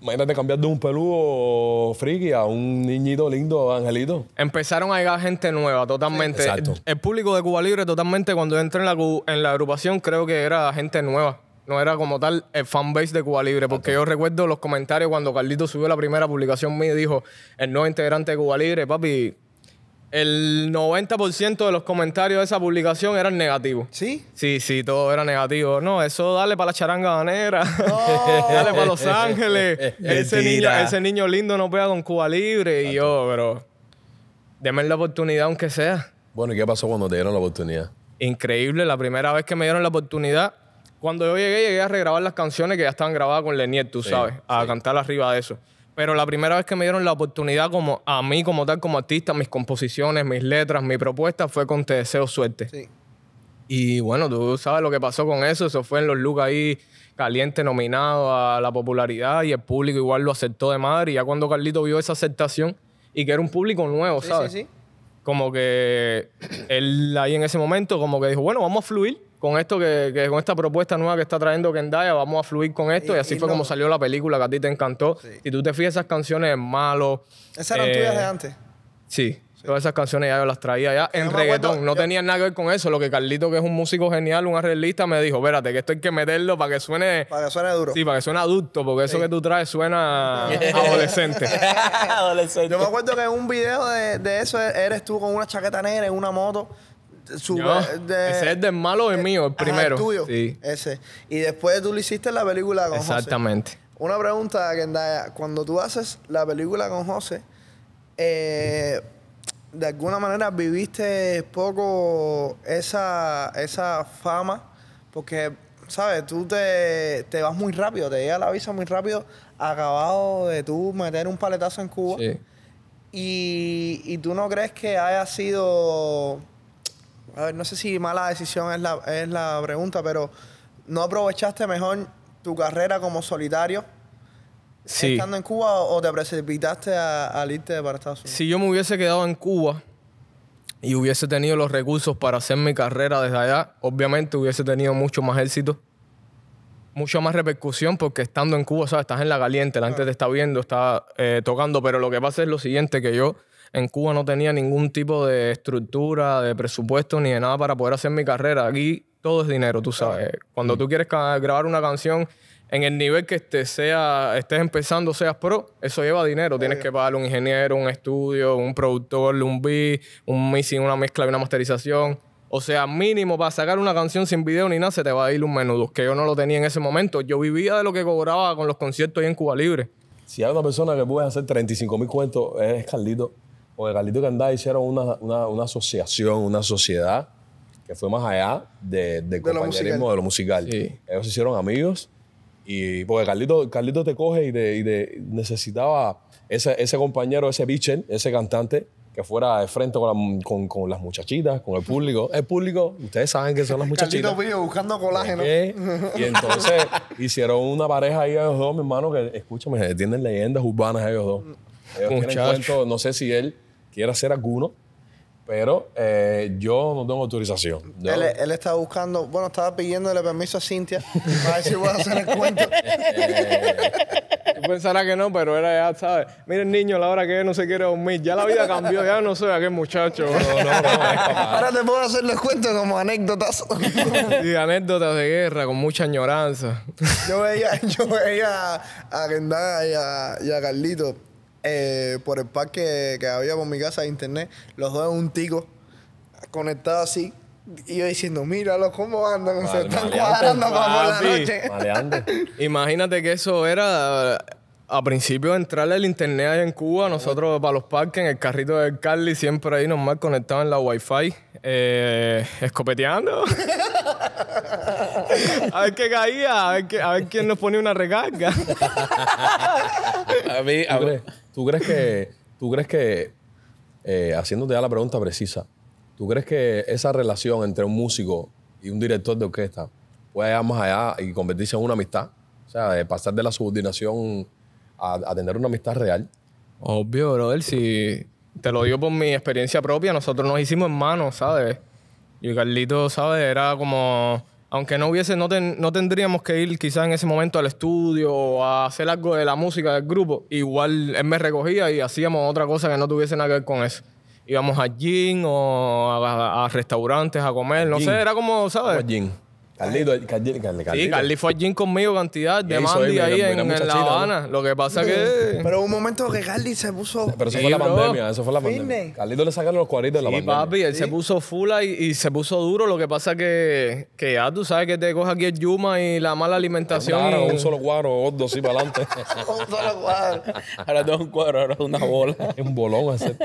Imagínate cambiar de un peludo friki a un niñito lindo, angelito. Empezaron a llegar gente nueva, totalmente. exacto. El, público de Cuba Libre, totalmente, cuando entré en la, en la agrupación, creo que era gente nueva. No era como tal el fanbase de Cuba Libre, porque yo recuerdo los comentarios cuando Carlito subió la primera publicación mía y dijo: el nuevo integrante de Cuba Libre, papi, el 90% de los comentarios de esa publicación eran negativos. ¿Sí? Sí, sí, todo era negativo. No, eso dale para la charanga ganera. dale para Los Ángeles. ese, niño, ese niño lindo no pega con Cuba Libre. Y yo, pero deme la oportunidad aunque sea. Bueno, ¿y qué pasó cuando te dieron la oportunidad? Increíble, la primera vez que me dieron la oportunidad, cuando yo llegué, llegué a regrabar las canciones que ya estaban grabadas con Lenier, tú sabes, a cantar arriba de eso. Pero la primera vez que me dieron la oportunidad como a mí como tal, como artista, mis composiciones, mis letras, mi propuesta, fue con Te Deseo Suerte. Y bueno, tú sabes lo que pasó con eso. Eso fue en los looks ahí caliente, nominado a la popularidad y el público igual lo aceptó de madre. Y ya cuando Carlito vio esa aceptación y que era un público nuevo, ¿sabes? Sí, sí. Como que él ahí en ese momento como que dijo, bueno, vamos a fluir con esto que, con esta propuesta nueva que está trayendo Kendaya, vamos a fluir con esto. Y, así fue como salió la película que a ti te encantó. Y tú te fijas esas canciones malo. Esas eran eh, tuyas de antes. Sí. Todas esas canciones ya yo las traía ya en reggaetón. no tenía nada que ver con eso. Lo que Carlito, que es un músico genial, un arreglista, me dijo, espérate, que esto hay que meterlo para que suene... Para que suene duro. Sí, para que suene adulto, porque eso que tú traes suena adolescente. adolescente. Yo me acuerdo que en un video de, de eso eres tú con una chaqueta negra en una moto ese es del malo es mío, el primero. tuyo. Ese. Y después tú lo hiciste la película con José. Exactamente. Una pregunta, Kendaya. Cuando tú haces la película con José, eh, de alguna manera viviste poco esa, esa fama, porque, ¿sabes? Tú te, vas muy rápido, te llega la visa muy rápido, acabado de tú meter un paletazo en Cuba. Sí. Y, y tú no crees que haya sido a ver, no sé si mala decisión es la, es la pregunta, pero ¿no aprovechaste mejor tu carrera como solitario estando en Cuba o te precipitaste al irte para Estados Unidos? Si yo me hubiese quedado en Cuba y hubiese tenido los recursos para hacer mi carrera desde allá, obviamente hubiese tenido mucho más éxito, mucha más repercusión, porque estando en Cuba, ¿sabes? Estás en la caliente, la gente te está viendo, está eh, tocando, pero lo que pasa es lo siguiente, que yo en Cuba no tenía ningún tipo de estructura, de presupuesto, ni de nada para poder hacer mi carrera. Aquí todo es dinero, tú sabes. Cuando mm. tú quieres grabar una canción en el nivel que sea, estés empezando, seas pro, eso lleva dinero. Tienes que pagar un ingeniero, un estudio, un productor, un beat, un mixing, una mezcla y una masterización. O sea, mínimo para sacar una canción sin video ni nada, se te va a ir un menudo, que yo no lo tenía en ese momento. Yo vivía de lo que cobraba con los conciertos ahí en Cuba Libre. Si hay una persona que puede hacer 35 mil cuentos, es Carlito. Porque el Carlito Candá hicieron una, una, una asociación, una sociedad que fue más allá de, de, compañerismo de lo musical. Ellos se hicieron amigos y porque Carlito, Carlito te coge y, de y necesitaba ese, ese, compañero, ese pitcher, ese cantante que fuera de frente con, con, con, las muchachitas, con el público. El público, ustedes saben que son las muchachitas. Carlito Pío buscando colágeno. Eh, eh, y entonces hicieron una pareja ahí ellos dos, mi hermano, que escúchame, tienen leyendas urbanas ellos dos. Ellos no sé si él quiera hacer alguno, pero eh, yo no tengo autorización. Él, estaba buscando, bueno, estaba pidiéndole permiso a Cintia para ver si voy a hacer el cuento. Eh, Tú que no, pero era ya, ¿sabes? Miren, el niño, la hora que no se quiere dormir. Ya la vida cambió, ya no soy aquel muchacho. Ahora te puedo hacer los cuentos como anécdotas. Y anécdotas de guerra con mucha añoranza. yo veía, yo veía a y a, y a eh, por el parque que había por mi casa de internet, los dos en un tico, conectados así. Y yo diciendo, míralo cómo andan, se están cuadrando para la noche. Imagínate que eso era eh, a principio de entrar el internet allá en Cuba, nosotros para los parques, en el carrito del Carly, siempre ahí nomás conectado en la wifi, eh, escopeteando. a ver qué caía, a ver, a ver quién nos pone una recarga. a mí, a ver. ¿Tú crees que, tú crees que eh, haciéndote ya la pregunta precisa, ¿tú crees que esa relación entre un músico y un director de orquesta puede ir más allá y convertirse en una amistad? O sea, pasar de la subordinación a, tener una amistad real. Obvio, brother, si te lo digo por mi experiencia propia, nosotros nos hicimos hermanos, ¿sabes? Y Carlito, ¿sabes? Era como aunque no hubiese, no, tendríamos que ir quizás en ese momento al estudio o a hacer algo de la música del grupo, igual él me recogía y hacíamos otra cosa que no tuviese nada que ver con eso. Íbamos a gym o a, restaurantes a comer, no sé, era como, ¿sabes? Carlito, Carlito, Carly fue allí conmigo cantidad de mandi ahí en, La Habana. Lo que pasa que. Pero hubo un momento que Carly se puso. Pero eso fue la pandemia, eso fue la pandemia. Carlito le sacaron los cuadritos de la la pandemia. Papi, él se puso full y, y, se puso duro. Lo que pasa que, que ya tú sabes que te coge aquí el Yuma y la mala alimentación. Claro, un solo cuadro, o dos y para adelante. un solo cuadro. Ahora no es un cuadro, ahora es una bola. es un bolón hacer.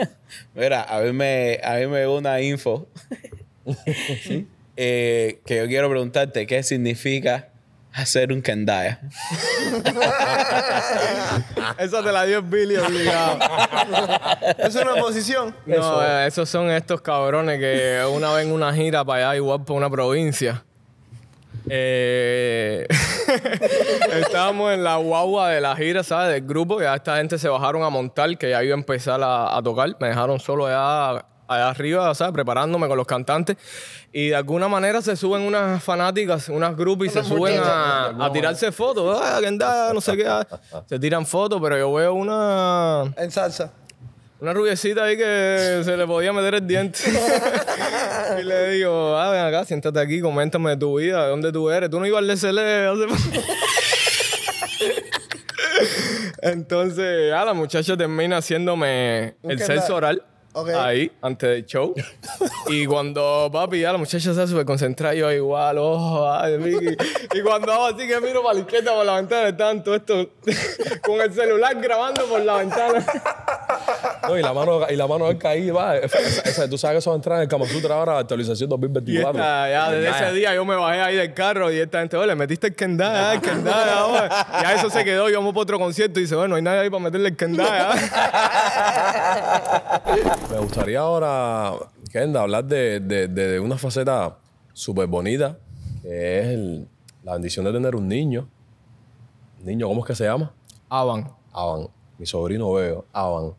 Mira, a mí me, a mí me una info. ¿Sí? Eh, que yo quiero preguntarte qué significa hacer un Kendaya. Esa te la dio Billy obligado. ¿Es una posición? No, eh, esos son estos cabrones que una vez en una gira para allá, igual por una provincia. Eh, estábamos en la guagua de la gira, ¿sabes? Del grupo, ya esta gente se bajaron a montar, que ya iba a empezar a, a tocar. Me dejaron solo ya allá arriba, ¿sabes? Preparándome con los cantantes. Y de alguna manera se suben unas fanáticas, unas grupos y se suben a, tirarse fotos. Ah, da? No sé qué. Se tiran fotos, pero yo veo una. En salsa. Una rubiecita ahí que se le podía meter el diente. y le digo, ah, ven acá, siéntate aquí, coméntame de tu vida, de dónde tú eres. Tú no ibas al DCL Entonces, ah, la muchacha termina haciéndome el sexo oral. Ahí, antes del show. y cuando papi, ya la muchacha se súper concentrada, yo igual, ojo, ay, Y cuando hago así que miro para la izquierda por la ventana, están todo esto con el celular grabando por la ventana. No, y la mano, y la mano del va. O sea, tú sabes que eso va a entrar en el trabajas ahora la actualización 2024. ya, desde ese día yo me bajé ahí del carro y esta gente, oye, metiste el kendá ah, el Kendaya, ah, Ya eso se quedó, yo vamos para otro concierto y dice, bueno, no hay nadie ahí para meterle el Kendaya. Ah". Me gustaría ahora, Kenda, hablar de, una faceta súper bonita, que es la bendición de tener un niño. Niño, ¿cómo es que se llama? Avan. Avan. Mi sobrino veo, Avan.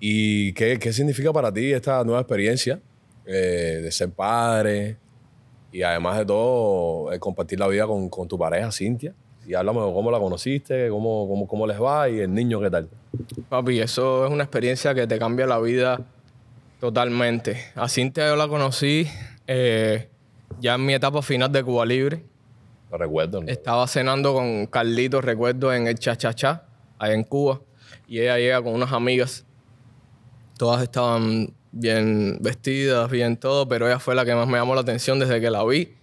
¿Y qué, qué, significa para ti esta nueva experiencia eh, de ser padre y además de todo eh, compartir la vida con, tu pareja, Cintia? Y háblame cómo la conociste, cómo, cómo, cómo les va y el niño qué tal. Papi, eso es una experiencia que te cambia la vida totalmente. A Cintia yo la conocí eh, ya en mi etapa final de Cuba Libre. recuerdo. Estaba cenando con Carlitos, recuerdo, en el Chachachá, ahí en Cuba. Y ella llega con unas amigas. Todas estaban bien vestidas, bien todo, pero ella fue la que más me llamó la atención desde que la vi.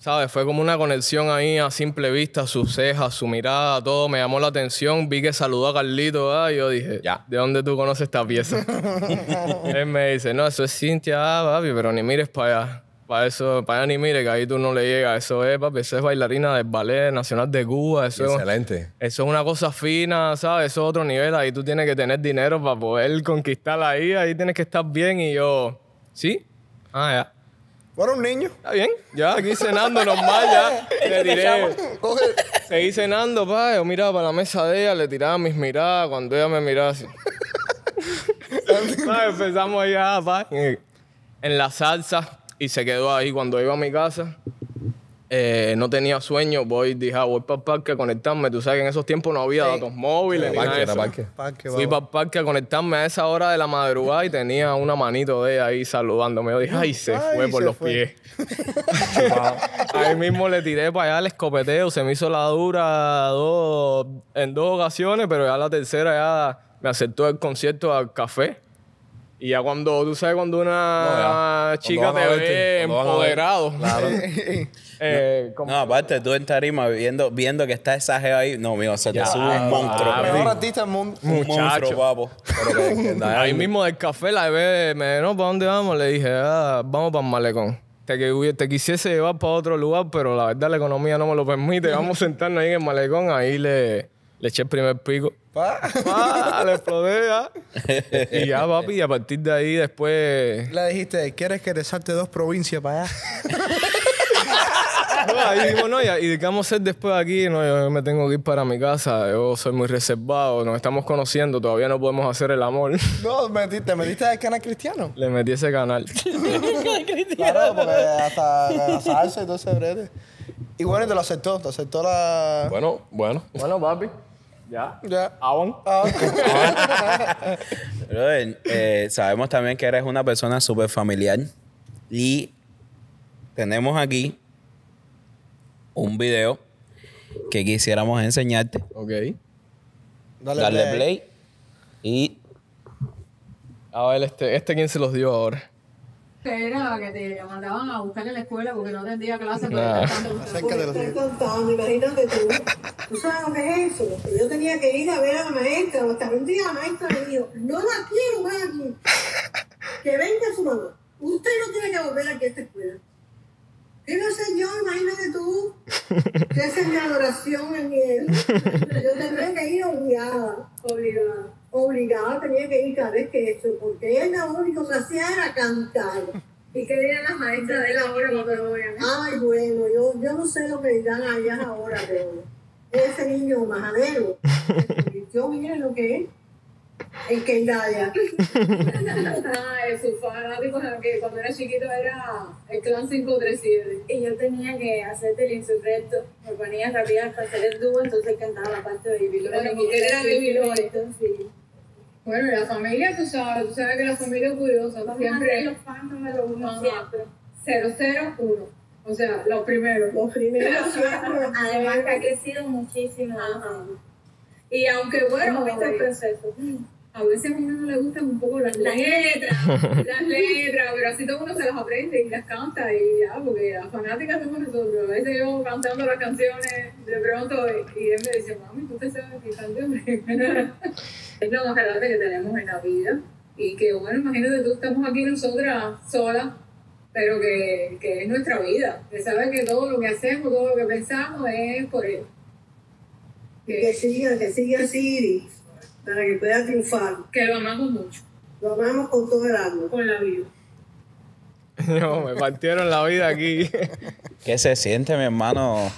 ¿Sabes? Fue como una conexión ahí a simple vista, sus cejas, su mirada, todo. Me llamó la atención. Vi que saludó a Carlito, ¿verdad? Y yo dije, ya. ¿de dónde tú conoces esta pieza? Él me dice, no, eso es Cintia, ah, papi, pero ni mires para allá. Para eso, para allá ni mires, que ahí tú no le llegas. Eso es, papi, eso es bailarina del Ballet Nacional de Cuba. Eso Excelente. eso es una cosa fina, ¿sabes? Eso es otro nivel. Ahí tú tienes que tener dinero para poder conquistarla ahí. Ahí tienes que estar bien. Y yo, ¿sí? Ah, ya. ¿Fueron un niño. Está bien. Ya aquí cenando normal, ya. le tiré. Seguí cenando, pa. Yo miraba para la mesa de ella, le tiraba mis miradas cuando ella me miraba así. empezamos allá, pa. En la salsa. Y se quedó ahí cuando iba a mi casa. Eh, no tenía sueño, voy, dije, ah, voy para el parque a conectarme. Tú sabes que en esos tiempos no había datos móviles. Ni Fui para el parque a conectarme a esa hora de la madrugada y tenía una manito de ahí saludándome. Yo dije, ay, se fue por los pies. ahí mismo le tiré para allá el escopeteo. Se me hizo la dura en dos ocasiones, pero ya la tercera ya me aceptó el concierto al café. Y ya cuando, tú sabes, cuando una chica te ve empoderado. Claro. Eh, No, aparte, tú en tarima viendo, viendo que está esa jeva ahí. No, mío, se te sube un ah, monstruo. Ah, el mejor artista Un monstruo, papo. ahí mismo del café la vez, me dijo, no, ¿para dónde vamos? Le dije, ah, vamos para el malecón. Te, te quisiese llevar para otro lugar, pero la verdad la economía no me lo permite. Vamos a sentarnos ahí en el malecón. Ahí le... Le eché el primer pico. Pa. le exploté Y ya, papi, y a partir de ahí después. Le dijiste, ¿quieres que te salte dos provincias para allá? no, y, y, digamos ser después aquí, no, yo me tengo que ir para mi casa, yo soy muy reservado, nos estamos conociendo, todavía no podemos hacer el amor. No, ¿te metiste el canal cristiano? Le metí ese canal. claro, porque hasta salsa y todo ese brete. Y bueno, te lo aceptó, te aceptó la... Bueno, bueno. Bueno, papi. Ya. Ya. Eh, sabemos también que eres una persona súper familiar y tenemos aquí un video que quisiéramos enseñarte. Ok. Dale, play. Y. A ver, este, este quién se los dio ahora. Era que te mandaban a buscar en la escuela porque no tendría clase. Nah. Estoy contando, imagínate tú. ¿Tú sabes lo que es eso? yo tenía que ir a ver a la maestra. Hasta un día la maestra me dijo, no la quiero más aquí. Que venga su mamá. Usted no tiene que volver aquí a esta escuela sé, Señor, imagínate tú. que esa es mi adoración en él. Yo tendría que ir obligada. Obligada. Obligada tenía que ir cada vez que eso, porque él lo único que hacía era cantar. ¿Y qué dirían las maestras de él ahora cuando lo Ay, bueno, yo, yo no sé lo que dirán allá ahora, pero ese niño majadero, yo mira lo que es. Es que Daya. ah, su fanático, que cuando era chiquito era el clan 537. Y yo tenía que hacerte el insurrecto. Me ponía rápido para hacer el dúo, entonces cantaba la parte de Vivilor. Bueno, porque era Sí. Bueno, la familia, tú sabes, tú sabes que la familia es curiosa. Siempre. Los fans uno 001. O sea, los primeros. Los primeros. Además que ha crecido muchísimo. Y aunque bueno, viste el proceso a veces a uno no le gustan un poco las letras, las letras, pero así todo uno se las aprende y las canta y ya, porque las fanáticas somos nosotros. A veces yo cantando las canciones de pronto y él me dice, mami, tú te sabes mi canción es lo más grande que tenemos en la vida y que bueno, imagínate tú, estamos aquí nosotras solas, pero que, que es nuestra vida, que sabes que todo lo que hacemos, todo lo que pensamos es por él. Que, siga, que siga así para que pueda triunfar. Que lo amamos mucho. Lo amamos con todo el alma. Con la vida. No, me partieron la vida aquí. ¿Qué se siente, mi hermano?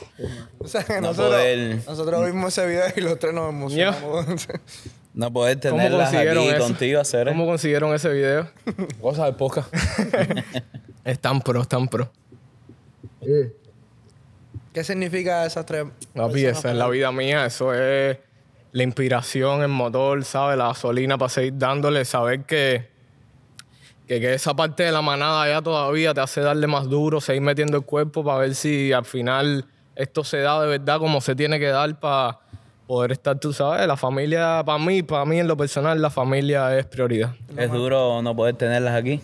O sea, que nosotros, nosotros vimos ese video y los tres nos emocionamos. No poder tenerlas aquí eso? contigo hacer. ¿Cómo consiguieron ese video? Cosa de poca. Están pro, están pro. ¿Qué significa esas tres? La es la vida mía, eso es la inspiración, el motor, ¿sabes? La gasolina para seguir dándole, saber que, que, que, esa parte de la manada ya todavía te hace darle más duro, seguir metiendo el cuerpo para ver si al final esto se da de verdad como se tiene que dar para poder estar, tú sabes, la familia, para mí, para mí en lo personal, la familia es prioridad. ¿Es duro no poder tenerlas aquí?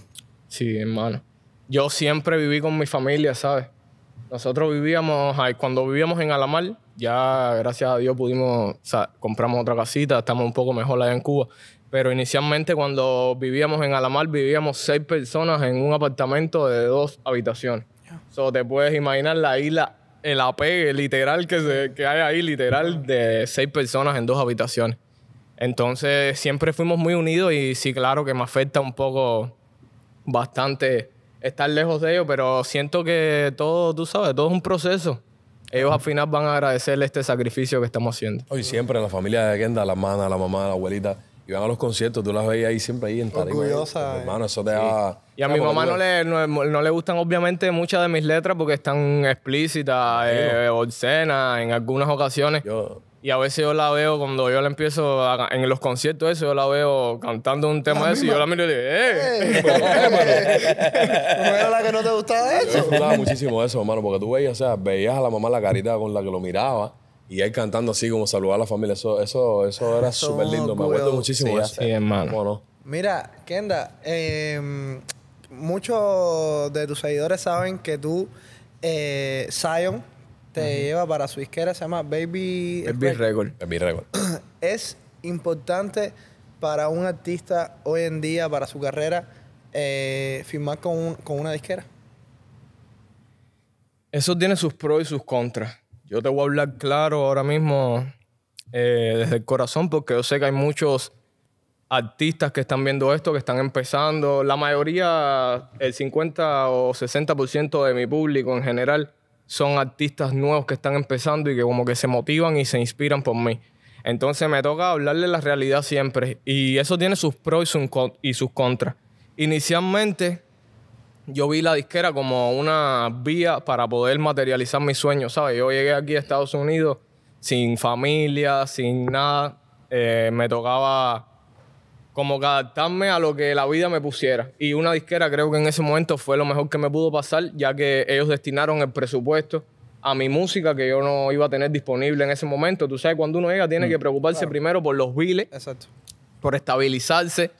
Sí, hermano. Yo siempre viví con mi familia, ¿sabes? Nosotros vivíamos, cuando vivíamos en Alamar, ya gracias a Dios pudimos, o sea, compramos otra casita, estamos un poco mejor allá en Cuba. Pero inicialmente cuando vivíamos en Alamar, vivíamos seis personas en un apartamento de dos habitaciones. O So, te puedes imaginar la isla, el apegue literal que, que hay ahí, literal, de seis personas en dos habitaciones. Entonces siempre fuimos muy unidos y sí, claro que me afecta un poco bastante estar lejos de ellos, pero siento que todo, tú sabes, todo es un proceso. Ellos al final van a agradecerle este sacrificio que estamos haciendo. Hoy siempre en la familia de Kenda, la hermana, la mamá, la abuelita, iban a los conciertos, tú las veías ahí siempre ahí en tarima. Orgullosa. Eh, eh. Hermano, eso te da... Y a mi mamá no le, gustan obviamente muchas de mis letras porque están explícitas, eh, obscenas en algunas ocasiones. Yo, y a veces yo la veo cuando yo la empiezo en los conciertos eso, yo la veo cantando un tema de eso y yo la miro y le digo, ¡eh! ¿Cómo eh. era la que no te gustaba eso? Yo disfrutaba muchísimo eso, hermano, porque tú veías, o sea, veías a la mamá la carita con la que lo miraba y él cantando así como saludar a la familia. Eso, eso, eso ah, era súper lindo. Me acuerdo muchísimo de eso. Sí, hermano. Mira, Kenda, em, muchos de tus seguidores saben que tú, eh, Zion te lleva para su disquera, se llama Baby, Record. es importante para un artista hoy en día, para su carrera, eh, firmar con, una disquera? Eso tiene sus pros y sus contras. Yo te voy a hablar claro ahora mismo eh, desde el corazón porque yo sé que hay muchos artistas que están viendo esto, que están empezando. La mayoría, el 50 o 60% de mi público en general, son artistas nuevos que están empezando y que como que se motivan y se inspiran por mí. Entonces me toca hablarle la realidad siempre y eso tiene sus pros y sus contras. Inicialmente yo vi la disquera como una vía para poder materializar mis sueños, ¿sabes? Yo llegué aquí a Estados Unidos sin familia, sin nada. Eh, me tocaba como que adaptarme a lo que la vida me pusiera. Y una disquera creo que en ese momento fue lo mejor que me pudo pasar, ya que ellos destinaron el presupuesto a mi música que yo no iba a tener disponible en ese momento. Tú sabes, cuando uno llega tiene mm, que preocuparse primero por los biles, por estabilizarse,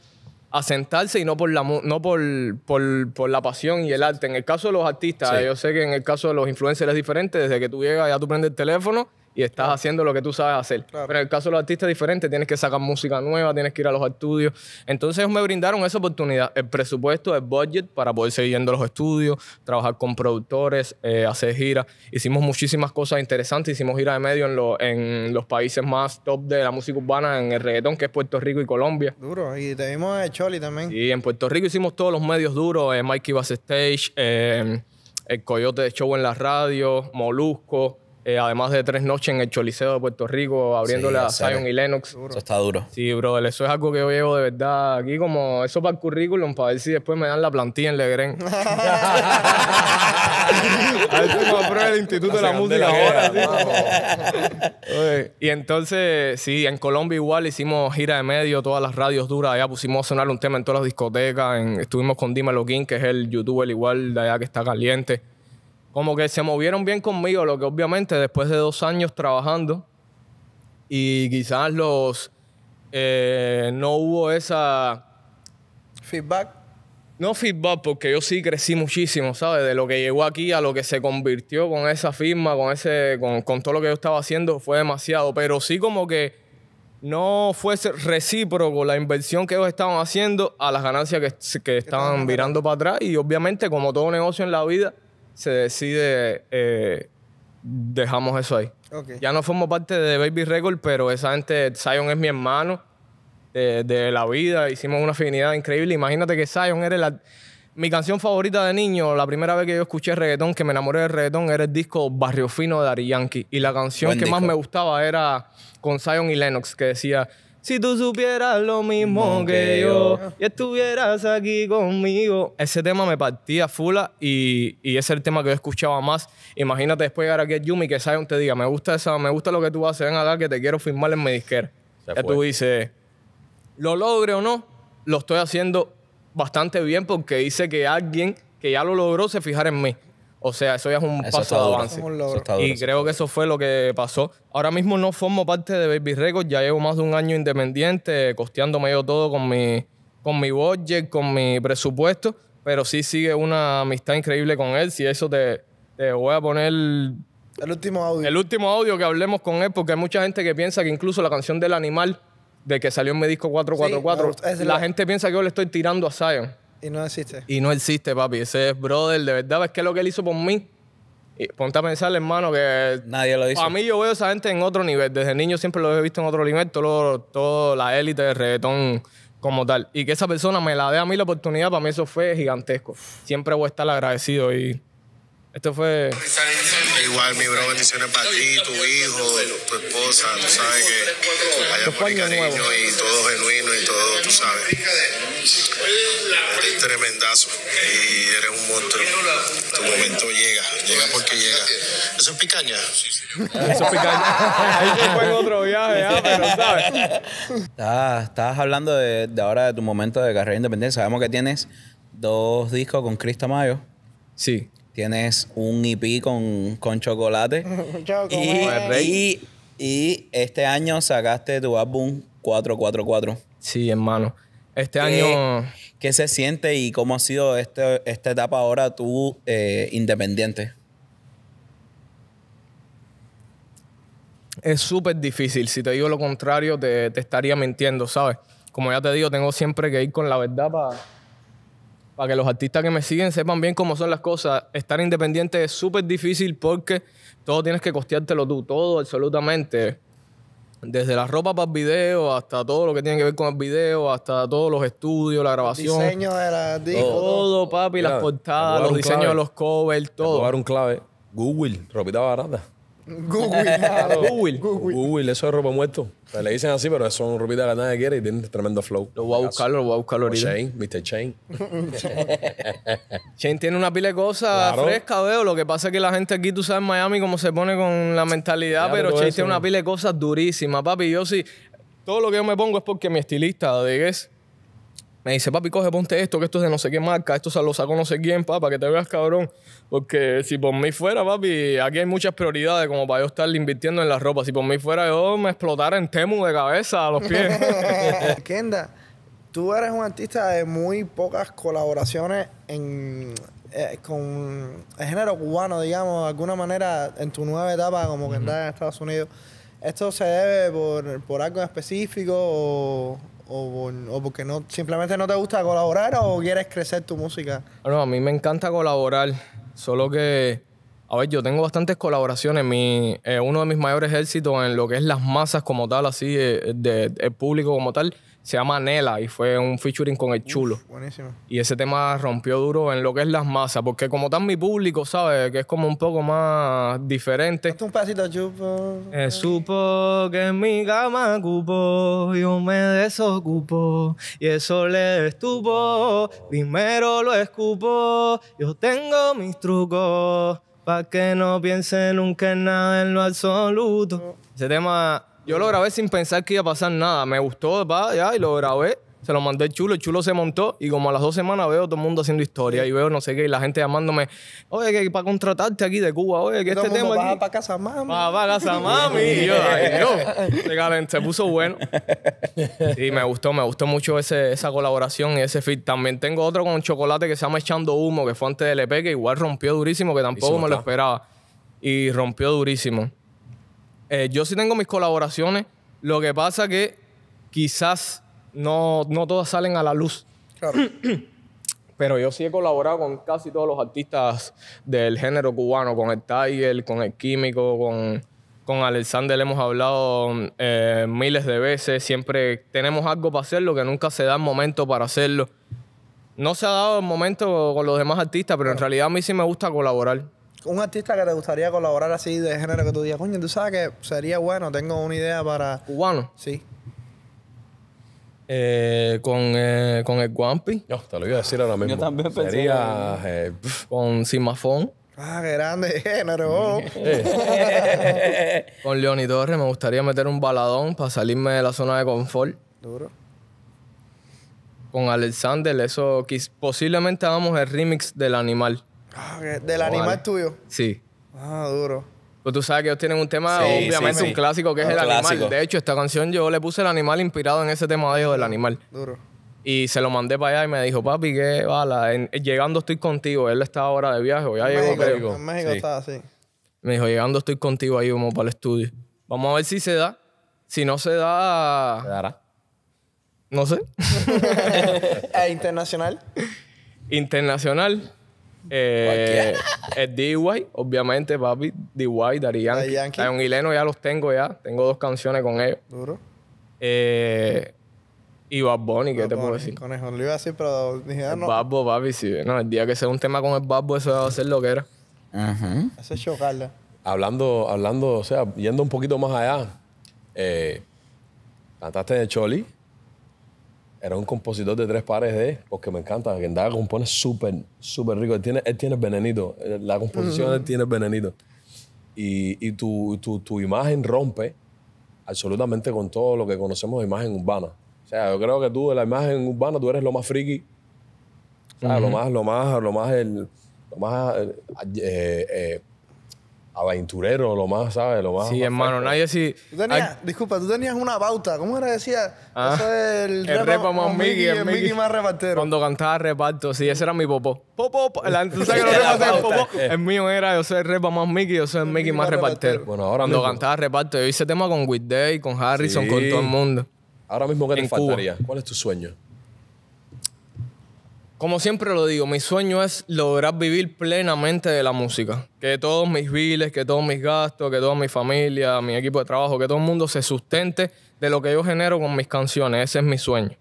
asentarse y no por la no por, por, la pasión y el arte. En el caso de los artistas, yo sé que en el caso de los influencers es diferente, desde que tú llegas ya tú prendes el teléfono y estás haciendo lo que tú sabes hacer. Pero en el caso de los artistas es diferente, tienes que sacar música nueva, tienes que ir a los estudios. Entonces ellos me brindaron esa oportunidad, el presupuesto, el budget para poder seguir yendo a los estudios, trabajar con productores, eh, hacer giras. Hicimos muchísimas cosas interesantes, hicimos giras de medio en, los países más top de la música urbana, en el reggaetón, que es Puerto Rico y Colombia. Duro, y te vimos en Choli también. Y en Puerto Rico hicimos todos los medios duros, eh, Mikey Bass Stage, eh, el Coyote de Show en la radio, Molusco. Eh, además de tres noches en el Choliseo de Puerto Rico, abriéndole la a Zion y Lennox. Eso está duro. Sí, bro, eso es algo que yo llevo de verdad aquí, como eso para el currículum, para ver si después me dan la plantilla en Legren. a ver si me el Instituto de la Música ahora. y entonces, sí, en Colombia igual hicimos gira de medio, todas las radios duras allá, pusimos a sonar un tema en todas las discotecas, estuvimos con Dima Login que es el youtuber igual de allá que está caliente como que se movieron bien conmigo, lo que obviamente después de dos años trabajando y quizás los eh, no hubo esa feedback. No feedback, porque yo sí crecí muchísimo, ¿sabes? De lo que llegó aquí a lo que se convirtió con esa firma, con ese, con, todo lo que yo estaba haciendo, fue demasiado. Pero sí como que no fuese recíproco la inversión que ellos estaban haciendo a las ganancias que, que estaban virando para atrás. Y obviamente, como todo negocio en la vida, se decide, eh, dejamos eso ahí. Ya no formo parte de Baby Record, pero esa gente, Zion es mi hermano de, la vida, hicimos una afinidad increíble. Imagínate que Zion era la, mi canción favorita de niño, la primera vez que yo escuché reggaetón, que me enamoré de reggaetón, era el disco Barrio Fino de Ari Yankee. Y la canción que más me gustaba era con Zion y Lennox, que decía... Si tú supieras lo mismo que yo y estuvieras aquí conmigo. Ese tema me partía fula y, y es el tema que yo escuchaba más. Imagínate después llegar aquí a Yumi que Zion te diga, me gusta esa, me gusta lo que tú haces, ven acá que te quiero firmar en mi disquera. Ya tú dices, lo logre o no, lo estoy haciendo bastante bien porque dice que alguien que ya lo logró se fijara en mí. O sea, eso ya es un paso de avance. y creo que eso fue lo que pasó. Ahora mismo no formo parte de Baby Records, ya llevo más de un año independiente, costeándome yo todo con mi, con mi budget, con mi presupuesto, pero sí sigue una amistad increíble con él. Si eso te, voy a poner el último audio. El último audio que hablemos con él, porque hay mucha gente que piensa que incluso la canción del animal, de que salió en mi disco 444, la, gente piensa que yo le estoy tirando a Zion. Y no existe. Y no existe, papi. Ese es brother, de verdad. Es que lo que él hizo por mí. ponte a pensar, hermano, que. Nadie lo hizo. A mí yo veo a esa gente en otro nivel. Desde niño siempre lo he visto en otro nivel. Todo, la élite de reggaetón como tal. Y que esa persona me la dé a mí la oportunidad, para mí eso fue gigantesco. Siempre voy a estar agradecido y. Esto fue. Igual, mi bro, bendiciones para ti, tu hijo, tu esposa. Tú sabes que. vaya por el cariño y todo genuino y todo, tú sabes tremendazo y eres un monstruo. Tu momento llega, llega porque llega. Eso es picaña. Eso es picaña. Ahí se fue otro viaje, ah, pero sabes. Estabas, hablando de, ahora de tu momento de carrera independiente. Sabemos que tienes dos discos con Cristo Mayo. Sí. Tienes un EP con, con chocolate. y, y este año sacaste tu álbum 444. Sí, hermano. Este año. ¿Qué se siente y cómo ha sido este, esta etapa ahora tú eh, independiente? Es súper difícil. Si te digo lo contrario, te, te, estaría mintiendo, ¿sabes? Como ya te digo, tengo siempre que ir con la verdad para para que los artistas que me siguen sepan bien cómo son las cosas. Estar independiente es súper difícil porque todo tienes que costeártelo tú, todo absolutamente desde la ropa para el video, hasta todo lo que tiene que ver con el video, hasta todos los estudios, la grabación. El diseño de las todo, papi, las portadas, los diseños de los covers, todo. Voy un clave. Google, ropita barata. Google, Google. Google. Google, eso es ropa muerto le dicen así, pero son un nada que nadie quiere y tienen tremendo flow. Lo voy a buscar lo voy a buscar O ahorita. Shane, Mr. Shane. Shane tiene una pila de cosas fresca frescas, veo. Lo que pasa es que la gente aquí, tú sabes, en Miami, cómo se pone con la mentalidad, pero Chain tiene una pila de cosas durísimas, papi. Yo sí, todo lo que yo me pongo es porque mi estilista, Degues, me dice, papi, coge, ponte esto, que esto es de no sé qué marca, esto se lo saco no sé quién, papá, que te veas cabrón. Porque si por mí fuera, papi, aquí hay muchas prioridades como para yo estar invirtiendo en la ropa. Si por mí fuera, yo me explotara en Temu de cabeza a los pies. Kenda, tú eres un artista de muy pocas colaboraciones en eh, con el género cubano, digamos, de alguna manera, en tu nueva etapa como que andas en Estados Unidos, ¿esto se debe por, por algo específico o, o, porque no simplemente no te gusta colaborar o quieres crecer tu música? a mí me encanta colaborar, solo que, a ver, yo tengo bastantes colaboraciones. Eh, uno de mis mayores éxitos en lo que es las masas como tal, así, eh, de, el público como tal, se llama Nela y fue un featuring con el chulo. buenísimo. Y ese tema rompió duro en lo que es las masas, porque como tan mi público, ¿sabes? Que es como un poco más diferente. Hazte un pasito, chupo. Eh, supo que en mi cama cupo, yo me desocupo y eso le estuvo. Primero lo escupo, yo tengo mis trucos. para que no piense nunca en nada en lo absoluto. Ese tema yo lo grabé sin pensar que iba a pasar nada. Me gustó, va, ya, y lo grabé. Se lo mandé chulo, el chulo se montó y como a las dos semanas veo todo el mundo haciendo historia y veo no sé qué y la gente llamándome, oye, que para contratarte aquí de Cuba, oye, que este tema... va para casa mami. Va para casa mami. y yo, ay, se, puso bueno. Y me gustó, me gustó mucho esa colaboración y ese fit. También tengo otro con chocolate que se llama Echando Humo, que fue antes del EP, que igual rompió durísimo, que tampoco me lo esperaba. Y rompió durísimo. Eh, yo sí tengo mis colaboraciones. Lo que pasa que quizás no, no todas salen a la luz. Pero yo sí he colaborado con casi todos los artistas del género cubano, con el Tiger, con el Químico, con, con Alexander hemos hablado eh, miles de veces. Siempre tenemos algo para hacerlo que nunca se da el momento para hacerlo. No se ha dado el momento con los demás artistas, pero en realidad a mí sí me gusta colaborar un artista que te gustaría colaborar así de género que tú digas, coño, tú sabes que sería bueno, tengo una idea para. ¿Cubano? Sí. Eh, con, eh, con el Guampi. No, te lo iba a decir ahora mismo. Yo también pensé. Sería eh, con Simafón. Ah, qué grande género. con Leoni Torres me gustaría meter un baladón para salirme de la zona de confort. Duro. Con Alexander, eso posiblemente hagamos el remix del animal. Ah, ¿Del oh, animal tuyo? Sí. Ah, duro. Pues tú sabes que ellos tienen un tema, obviamente, un clásico que es el animal. De hecho, esta canción yo le puse el animal inspirado en ese tema de ellos, del animal. Duro. Y se lo mandé para allá y me dijo, papi, qué bala. llegando estoy contigo. Él está ahora de viaje, ya llegó, México, En México sí. así. Me dijo, llegando estoy contigo ahí, vamos para el estudio. Vamos a ver si se da. Si no se da. ¿Se dará? No sé. Eh, internacional? Internacional. Eh, D-Way, obviamente, papi. D-Way, Dari hay Yankee. ya los tengo ya. Tengo dos canciones con ellos. Duro. Eh, y Bad ¿qué te puedo decir? Conejo, lo iba a decir, pero dije, ah, no. El Babbo, papi, sí. No, el día que sea un tema con el Babbo, eso va a ser lo que era. Eso es chocarla. Hablando, hablando, o sea, yendo un poquito más allá, eh, cantaste de Choli era un compositor de tres pares de, porque me encanta, que da compone súper, súper rico. Él tiene, él tiene venenito, la composición tiene venenito. Y, y tu, imagen rompe absolutamente con todo lo que conocemos de imagen urbana. O sea, yo creo que tú de la imagen urbana tú eres lo más friki, lo más, lo más, lo más, eh, eh, eh, aventurero, lo más, ¿sabes? Lo más. Sí, hermano, nadie sí. Si, Disculpa, tú tenías una bauta ¿Cómo era? Decía. Ah, el, el más Mickey, el Mickey, más repartero. Cuando cantaba reparto, sí, ese era mi popó. Popó, tú sabes que El mío era yo soy el repa más Mickey, yo soy el, Mickey, más repartero. Bueno, ahora Cuando cantaba reparto, yo hice tema con With Day, con Harrison, con todo el mundo. Ahora mismo, ¿qué te faltaría? ¿Cuál es tu sueño? Como siempre lo digo, mi sueño es lograr vivir plenamente de la música. Que todos mis biles, que todos mis gastos, que toda mi familia, mi equipo de trabajo, que todo el mundo se sustente de lo que yo genero con mis canciones. Ese es mi sueño.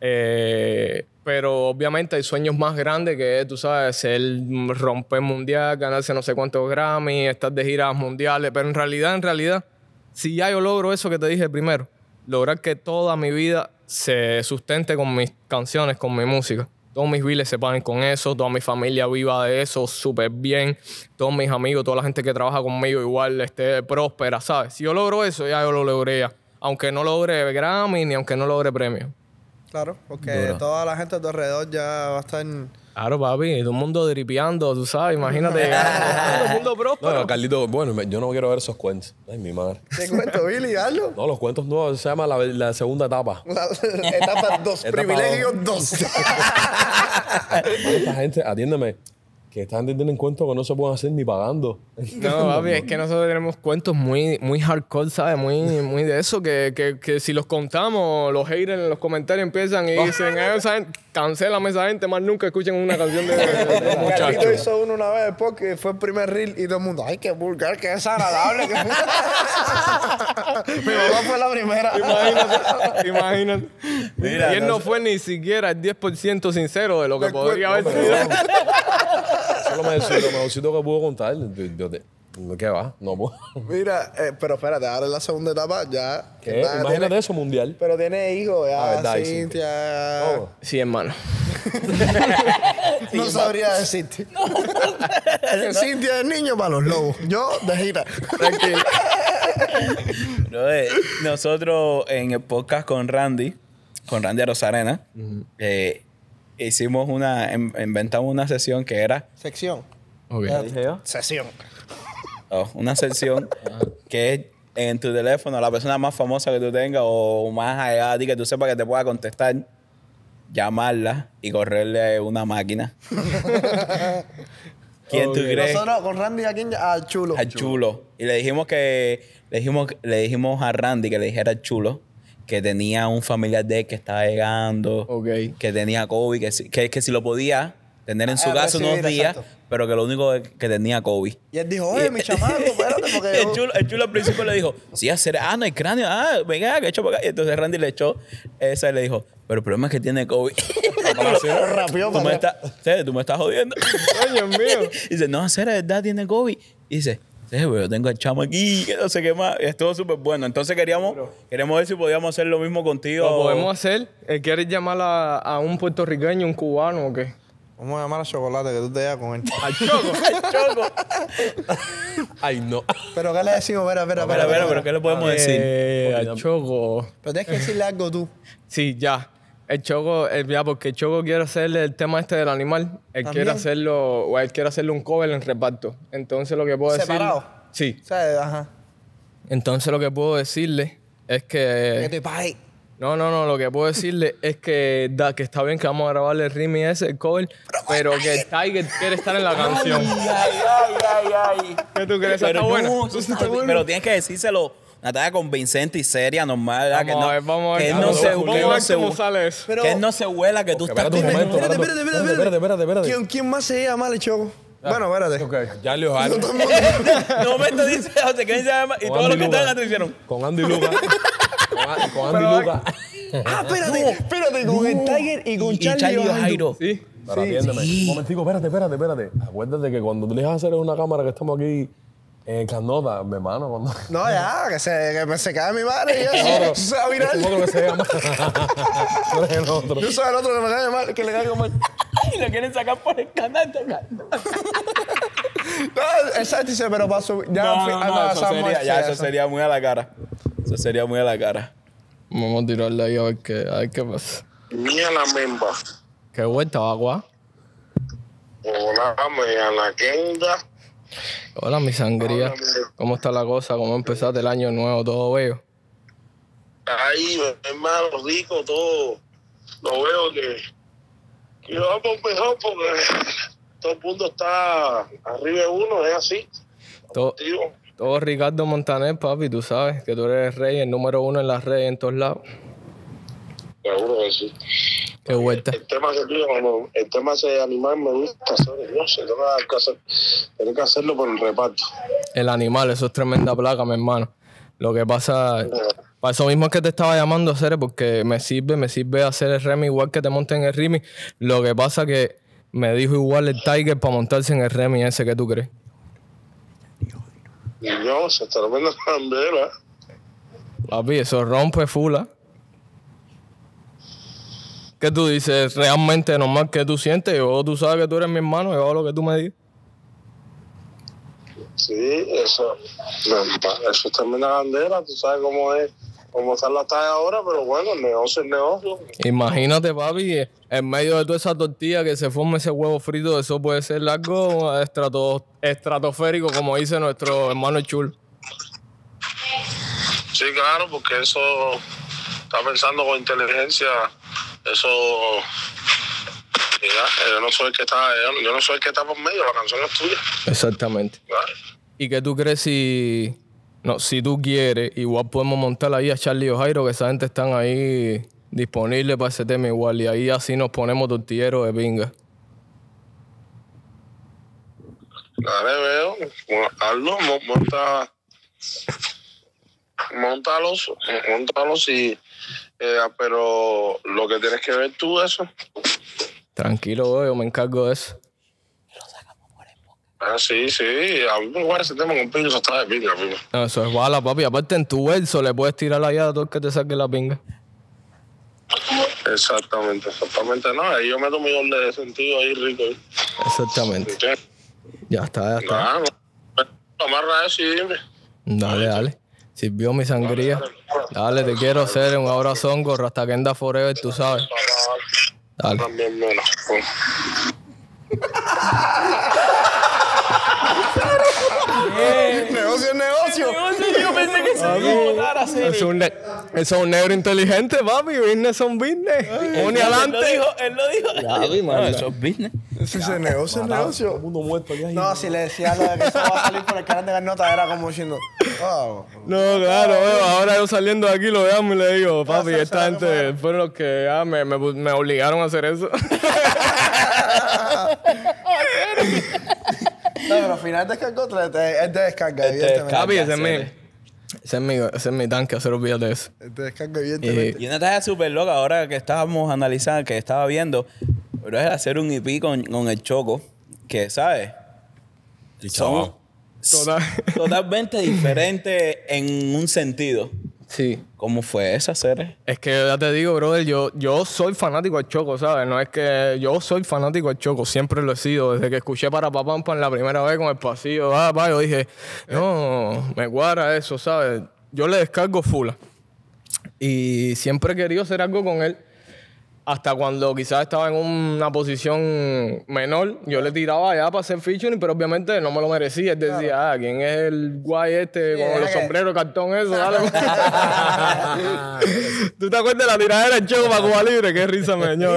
Eh, pero obviamente hay sueños más grandes que, tú sabes, el romper mundial, ganarse no sé cuántos Grammy, estar de giras mundiales. Pero en realidad, en realidad, si ya yo logro eso que te dije primero, lograr que toda mi vida se sustente con mis canciones, con mi música. Todos mis bills se pagan con eso, toda mi familia viva de eso súper bien, todos mis amigos, toda la gente que trabaja conmigo igual esté próspera, ¿sabes? Si yo logro eso, ya yo lo logré Aunque no logre Grammy ni aunque no logre premio. Claro, porque toda la gente de tu alrededor ya va a estar Claro, papi, todo el mundo dripeando, tú sabes, imagínate. todo mundo próspero. No, Carlito, bueno, yo no quiero ver esos cuentos. Ay, mi madre. ¿Qué cuento, Billy? ¿Algo? No, los cuentos nuevos. se llama la, segunda etapa. etapa dos. privilegios dos. Esta gente, atiéndeme que están gente tiene cuentos que no se pueden hacer ni pagando. No, papi, es que nosotros tenemos cuentos muy, muy hardcore, ¿sabes? Muy, muy de eso, que, si los contamos, los haters en los comentarios empiezan y dicen, eh, ¿saben? cancélame esa gente, más nunca escuchen una canción de, de muchachos. hizo uno una vez porque fue el primer reel y todo el mundo, ay, qué vulgar, qué desagradable. Pero Mi mamá fue la primera. Imagínate, imagínate. y él no fue ni siquiera el 10% sincero de lo que podría haber sido. Eso es lo mejorcito, lo que puedo contar. de ¿Qué va? No puedo. Mira, eh, pero espérate, ahora en la segunda etapa ya. ¿Qué? Imagínate eso, mundial. Pero tiene hijos ya, ah, verdad, sí. Cintia. Oh. Sí, hermano. No sabría decirte. Cintia es niño para los lobos. Yo de gira. Tranquilo. Eh, nosotros en el podcast con Randy, con Randy Rosarena, eh, hicimos una, inventamos una sesión que era... Sección. Sesión. Oh, una sesión ah. que es en tu teléfono, la persona más famosa que tú tengas o más allá de que tú sepas que te pueda contestar, llamarla y correrle una máquina. ¿Quién tú crees? Nosotros con Randy aquí al chulo. Al chulo. Y le dijimos que le dijimos, le dijimos a Randy que le dijera chulo que tenía un familiar de él que estaba llegando, que tenía COVID, que, que, que si lo podía tener en su ah, casa unos días, pero que lo único que tenía COVID. Y él dijo, oye, mi chamaco, espérate, porque. el, chulo, el chulo al principio le dijo, sí, hacer, ah, no hay cráneo, ah, venga, que he para acá. Y entonces Randy le echó esa y le dijo, pero el problema es que tiene COVID. Rápido, tú, me estás, tú me estás jodiendo. Coño mío. Y dice, no, hacer, es verdad, tiene COVID. Y dice, Sí, yo tengo el chamo aquí, que no sé qué más. estuvo súper bueno. Entonces queríamos, ver si podíamos hacer lo mismo contigo. Lo podemos hacer. Eh, ¿Quieres llamar a, a un puertorriqueño, un cubano o qué? Vamos a llamar a Chocolate, que tú te llevas con él. ¡Al Choco! ¡Al Choco! Ay, no. ¿Pero qué le decimos? Espera, espera, espera. Espera, pero ¿qué le podemos eh, decir? Al Choco. Pero tienes que decirle algo tú. Sí, ya. El Choco, el, eh, ya, porque el Choco quiere hacerle el tema este del animal. Él quiere hacerlo, o él quiere hacerle un cover en reparto. Entonces lo que puedo decir. ¿Separado? Sí. ajá. Entonces lo que puedo decirle es que. Que te No, no, no. Lo que puedo decirle es que, que está bien que vamos a grabarle el Rimi ese, el cover, pero, que el Tiger quiere estar en la canción. ay, ay, ay, ay. ¿Qué tú crees? está bueno. Pero tienes que decírselo Natalia convincente y seria, normal. Vamos que no, a ver, vamos a ver. no se, que cómo sale eso. que no se huela, que tú estás... Espérate, espérate, espérate, espérate, espérate, espérate, espérate. ¿Quién, ¿Quién más se llama choco? Ah, bueno, espérate. Okay. Ya le ojalá. De momento dice José ¿quién se llama y todos los que en la hicieron. Con Andy Lucas. con, Andy Luca. Ah, espérate, espérate, con el Tiger y con Charlie, Jairo. Sí. Pero sí, Un momentico, espérate, espérate, espérate. Acuérdate que cuando tú le dejas hacer una cámara que estamos aquí en Clandota, mi hermano. Cuando... No, ya, que se, que me se cae mi madre y eso. Yo sabes que se llama. el otro. Yo soy el otro que me cae mal, que le caigo mal. y lo quieren sacar por el canal no, exacto, pero paso. Ya, no, ah, no, no, eso sería, ya, eso sería muy a la cara. Eso sería muy a la cara. Vamos a tirarle ahí a ver qué, a ver qué pasa. Mía la memba. Qué vuelta, agua. Hola, mía la tienda. Hola, mi sangría. ¿Cómo está la cosa? ¿Cómo empezaste el año nuevo? ¿Todo veo. Ahí, hermano, rico, todo. Lo veo que, vamos mejor porque todo el mundo está arriba de uno, es así. Todo, todo Ricardo Montaner, papi, tú sabes que tú eres el rey, el número uno en las redes en todos lados seguro que El tema de animal me gusta hacer, no que, hacerlo por el reparto. El animal, eso es tremenda placa, mi hermano. Lo que pasa, para eso mismo es que te estaba llamando, hacer, porque me sirve, me sirve hacer el remi igual que te en el remi. Lo que pasa que me dijo igual el Tiger para montarse en el remi ese que tú crees. Dios, se está rompiendo Papi, eso rompe fula. ¿ah? ¿Qué tú dices? ¿Realmente normal que tú sientes? ¿O tú sabes que tú eres mi hermano, yo lo que tú me dices? Sí, eso, eso es también bandera, tú sabes cómo es, cómo están las ahora, pero bueno, el negocio es Imagínate, papi, en medio de toda esa tortilla que se forma ese huevo frito, eso puede ser largo estrato, estratosférico, como dice nuestro hermano Chul. Sí, claro, porque eso está pensando con inteligencia eso. mira yo no soy el que está, por medio, la canción es tuya. Exactamente. ¿Y que tú crees si.? No, si tú quieres, igual podemos montar ahí a Charlie y Jairo, que esa gente están ahí disponibles para ese tema igual. Y ahí así nos ponemos tortilleros de pinga. Dale, veo. monta. Montalos, montalos y eh, pero lo que tienes que ver tú eso. Tranquilo, yo me encargo de eso. Ah, sí, sí. A mí me gusta ese tema con pingo, eso está de pinga, eso es bala, papi. Aparte, en tu verso le puedes tirar la llave a todo el que te saque la pinga. Exactamente, exactamente. No, ahí yo meto mi doble de sentido ahí rico. ¿eh? Exactamente. Ya está, ya está. no. amarra eso y dime. Dale, dale. Sirvió mi sangría. Dale, te quiero hacer un abrazón que anda Forever, tú sabes. Dale. Pues. negocio es negocio. Yo pensé que se iba a votar así. Es un, es un negro inteligente, papi. Business son business. Pone adelante. Él lo dijo. Él lo dijo. eso es business. es negocio es negocio. El mundo muerto No, si le decía lo de que eso va a salir por el canal de las notas, era como diciendo. No, claro, Ahora yo saliendo de aquí lo veamos y le digo, papi, esta gente pues. fueron los que ah, me, me, me obligaron a hacer eso. No, pero al final te tres. Este, es descarga, este evidentemente. Capi, ese es mi, ese es mi tanque, hacer de eso. te descarga, evidentemente. Y, una tarea súper loca ahora que estábamos analizando, que estaba viendo, pero es hacer un IP con, con el Choco, que, ¿sabes? Total. totalmente diferente en un sentido. Sí. ¿Cómo fue esa serie? Es que ya te digo, brother, yo, yo soy fanático al Choco, ¿sabes? No es que yo soy fanático al Choco, siempre lo he sido. Desde que escuché para papá la primera vez con el pasillo, ah, yo dije, no, me guarda eso, ¿sabes? Yo le descargo Fula. Y siempre he querido hacer algo con él hasta cuando quizás estaba en una posición menor, yo le tiraba allá para hacer featuring, pero obviamente no me lo merecía. Él decía, ah, ¿quién es el guay este con los sombreros, cartón, eso? ¿Tú te acuerdas de la tiradera del Choco para Cuba Libre? Qué risa me dio.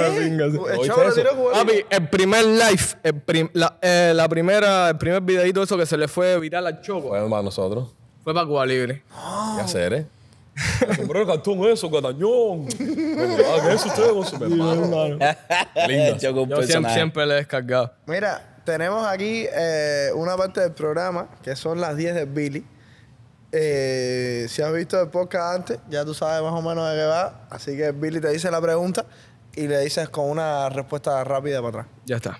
Papi, el primer live, el la, eh, la, primera, el primer videito eso que se le fue viral al Choco. Fue para nosotros. Fue para Cuba Libre. ¿Qué hacer, ¿eh? el cartón eso, ah, eso Yo siempre, le he descargado. Mira, tenemos aquí eh, una parte del programa que son las 10 de Billy. Eh, si has visto el podcast antes, ya tú sabes más o menos de qué va. Así que Billy te dice la pregunta y le dices con una respuesta rápida para atrás. Ya está.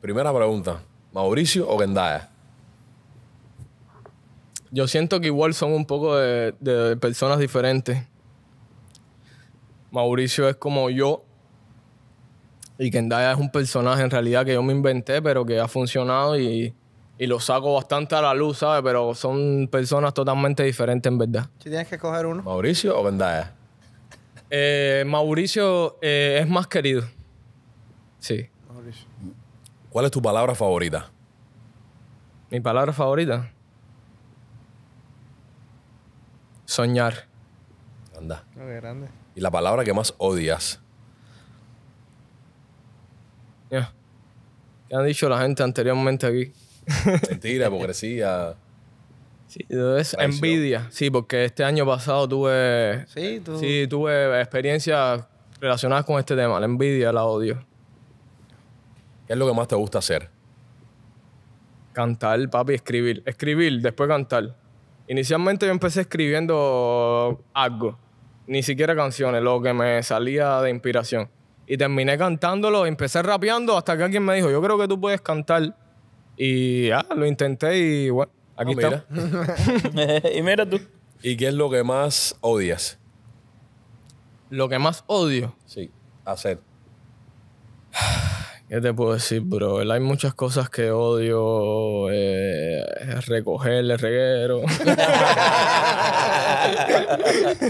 Primera pregunta. ¿Mauricio o Gendaya? yo siento que igual son un poco de, personas diferentes. Mauricio es como yo, y Kendaya es un personaje en realidad que yo me inventé, pero que ha funcionado y, lo saco bastante a la luz, ¿sabes? Pero son personas totalmente diferentes en verdad. Si tienes que coger uno. ¿Mauricio o Kendaya? Eh, Mauricio eh, es más querido. Sí. Mauricio. ¿Cuál es tu palabra favorita? Mi palabra favorita. Soñar. Anda. Ah, y la palabra que más odias. Ya. ¿Qué han dicho la gente anteriormente aquí? Mentira, hipocresía. Sí, es envidia. Sí, porque este año pasado tuve. Sí, sí, tuve experiencias relacionadas con este tema. La envidia, la odio. ¿Qué es lo que más te gusta hacer? Cantar, papi, escribir. Escribir, después cantar. Inicialmente yo empecé escribiendo algo, ni siquiera canciones, lo que me salía de inspiración. Y terminé cantándolo, empecé rapeando hasta que alguien me dijo, yo creo que tú puedes cantar. Y ya, ah, lo intenté y bueno, aquí ah, está. y mira tú. ¿Y qué es lo que más odias? Lo que más odio. Sí, hacer. ¿Qué te puedo decir, bro? Hay muchas cosas que odio. Eh, recoger el reguero.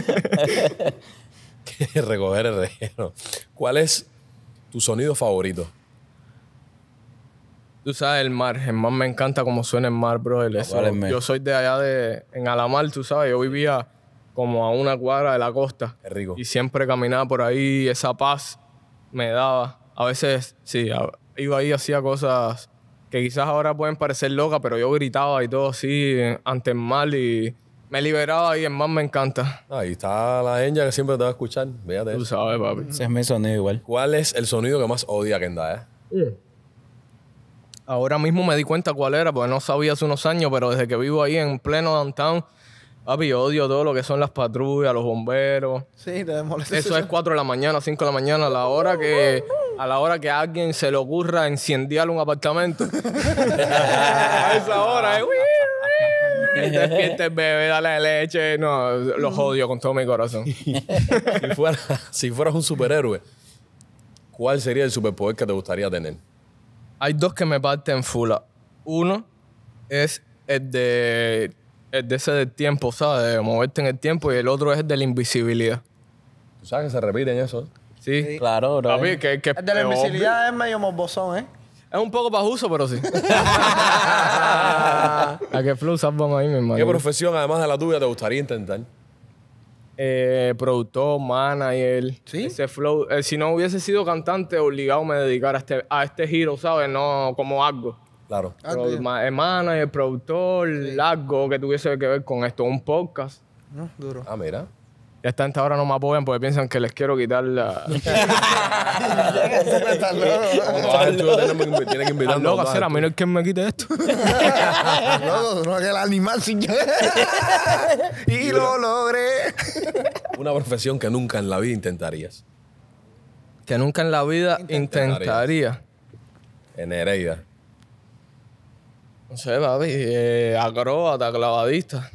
recoger el reguero. ¿Cuál es tu sonido favorito? Tú sabes, el mar. El mar me encanta como suena el mar, bro. Ah, yo soy de allá de... En Alamar, tú sabes, yo vivía como a una cuadra de la costa. Qué rico. Y siempre caminaba por ahí, esa paz me daba a veces, sí, iba ahí hacía cosas que quizás ahora pueden parecer locas, pero yo gritaba y todo así eh, ante mal y me liberaba y en más me encanta. Ah, ahí está la Enya que siempre te va a escuchar. Véate. Tú sabes, papi. Ese es mi sonido igual. ¿Cuál es el sonido que más odia que Eh? Uh. Ahora mismo me di cuenta cuál era, porque no sabía hace unos años, pero desde que vivo ahí en pleno downtown, papi, odio todo lo que son las patrullas, los bomberos. Sí, te molesta. Eso es 4 de la mañana, 5 de la mañana, la hora que a la hora que alguien se le ocurra incendiar un apartamento. a esa hora, este bebé, dale leche. No, los odio con todo mi corazón. si, fueras un superhéroe, ¿cuál sería el superpoder que te gustaría tener? Hay dos que me parten fula. Uno es el de, el de ese del tiempo, ¿sabes? De moverte en el tiempo. Y el otro es el de la invisibilidad. ¿Tú sabes que se repiten eso? Sí. Claro, bro. que, El ah, de la invisibilidad es medio morbosón, ¿eh? Es un poco uso, pero sí. ¿A qué flow vamos ahí, mi hermano? ¿Qué profesión, además de la tuya, te gustaría intentar? Eh, productor, manager. ¿Sí? Ese flow. Eh, si no hubiese sido cantante, obligado me dedicar a este, a este giro, ¿sabes? No como algo. Claro. Pero, y el productor, algo que tuviese que ver con esto. Un podcast. No, duro. Ah, mira. Y hasta esta hora no me apoyan porque piensan que les quiero quitar la. no que hacer a mí no es quien me quite esto. no, no, que el animal sin Y lo logré. Una profesión que nunca en la vida intentarías. Que nunca en la vida intentaría. En Hereida. No sé, papi. Eh, acróbata, clavadista.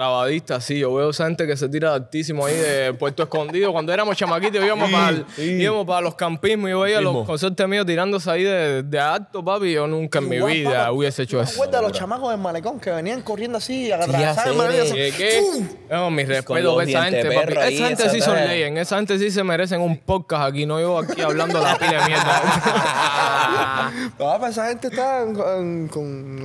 Clavadista, sí. Yo veo esa gente que se tira altísimo ahí de Puerto Escondido. Cuando éramos chamaquitos íbamos, para, íbamos para los campismos. y veía los conciertos míos tirándose ahí de, alto, papi. Yo nunca en mi vida hubiese hecho eso. ¿Te los chamacos del malecón que venían corriendo así, y ¿Qué? malecón? mis mi respeto esa gente, papi. esa gente sí son ley, Esa gente sí se merecen un podcast aquí. No yo aquí hablando la pila de mierda. Papá, esa gente está con,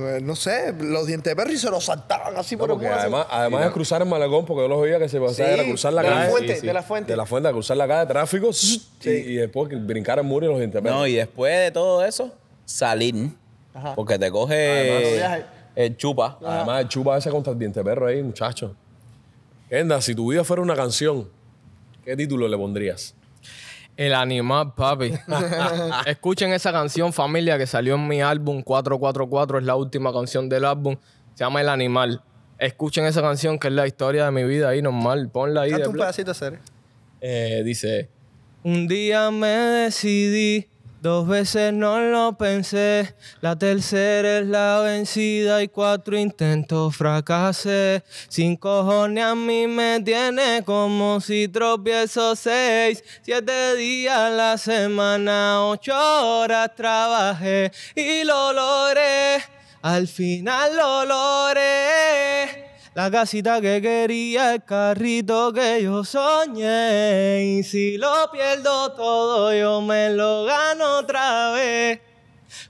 eh, no sé, los dientes de perro y se los saltaban así por el además además de cruzar en Malagón, porque yo los oía que se pasaba a cruzar la de La De la De la fuente, a cruzar la calle de tráfico y, después brincar el muro y los perros. No, y después de todo eso, salir. Porque te coge ah, el chupa. Además, el chupa ese contra el diente perro ahí, muchacho. Enda, si tu vida fuera una canción, ¿qué título le pondrías? El animal, papi. Escuchen esa canción, familia, que salió en mi álbum 444. Es la última canción del álbum. Se llama El animal. Escuchen esa canción que es la historia de mi vida ahí normal. Ponla ahí. Canta un pedacito, Eh, dice: Un día me decidí, dos veces no lo pensé. La tercera es la vencida y cuatro intentos fracasé. cinco cojones a mí me tiene como si tropiezo seis. Siete días la semana, ocho horas trabajé y lo logré. Al final lo logré. La casita que quería, el carrito que yo soñé. Y si lo pierdo todo, yo me lo gano otra vez.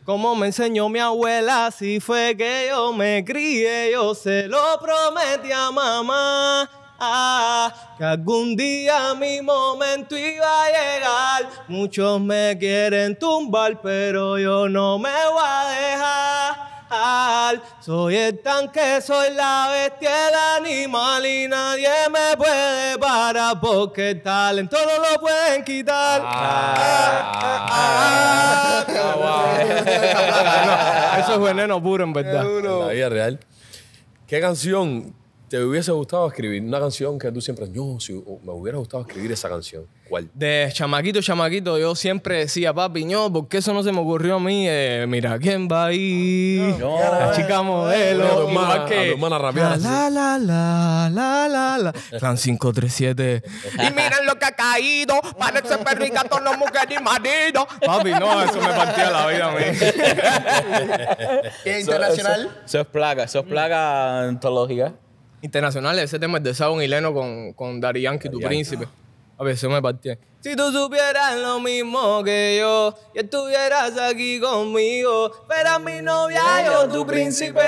Como me enseñó mi abuela, si fue que yo me crié, yo se lo prometí a mamá. Ah, que algún día mi momento iba a llegar. Muchos me quieren tumbar, pero yo no me voy a dejar. Soy el tanque, soy la bestia, el animal y nadie me puede parar porque el talento no lo pueden quitar. Ah, ah, ah, eso es veneno puro, en verdad. la vida real. ¿Qué canción ¿Te hubiese gustado escribir una canción que tú siempre, no, si, me hubiera gustado escribir esa canción? ¿Cuál? De chamaquito, chamaquito, yo siempre decía, papi, no, porque eso no se me ocurrió a mí? Eh, mira, ¿quién va ahí? la chica modelo. No, hermana, La, la, la, la, la, la. 537. y miren lo que ha caído, parece perrica todo no mujer y marido. Papi, no, eso me partía la vida a mí. ¿Qué internacional? eso es plaga, eso es plaga antológica internacionales. Ese tema es de Sabon y con, con Daddy tu príncipe. A ver, se me partían. Si tú supieras lo mismo que yo y estuvieras aquí conmigo, pero mi novia, yo, tu príncipe,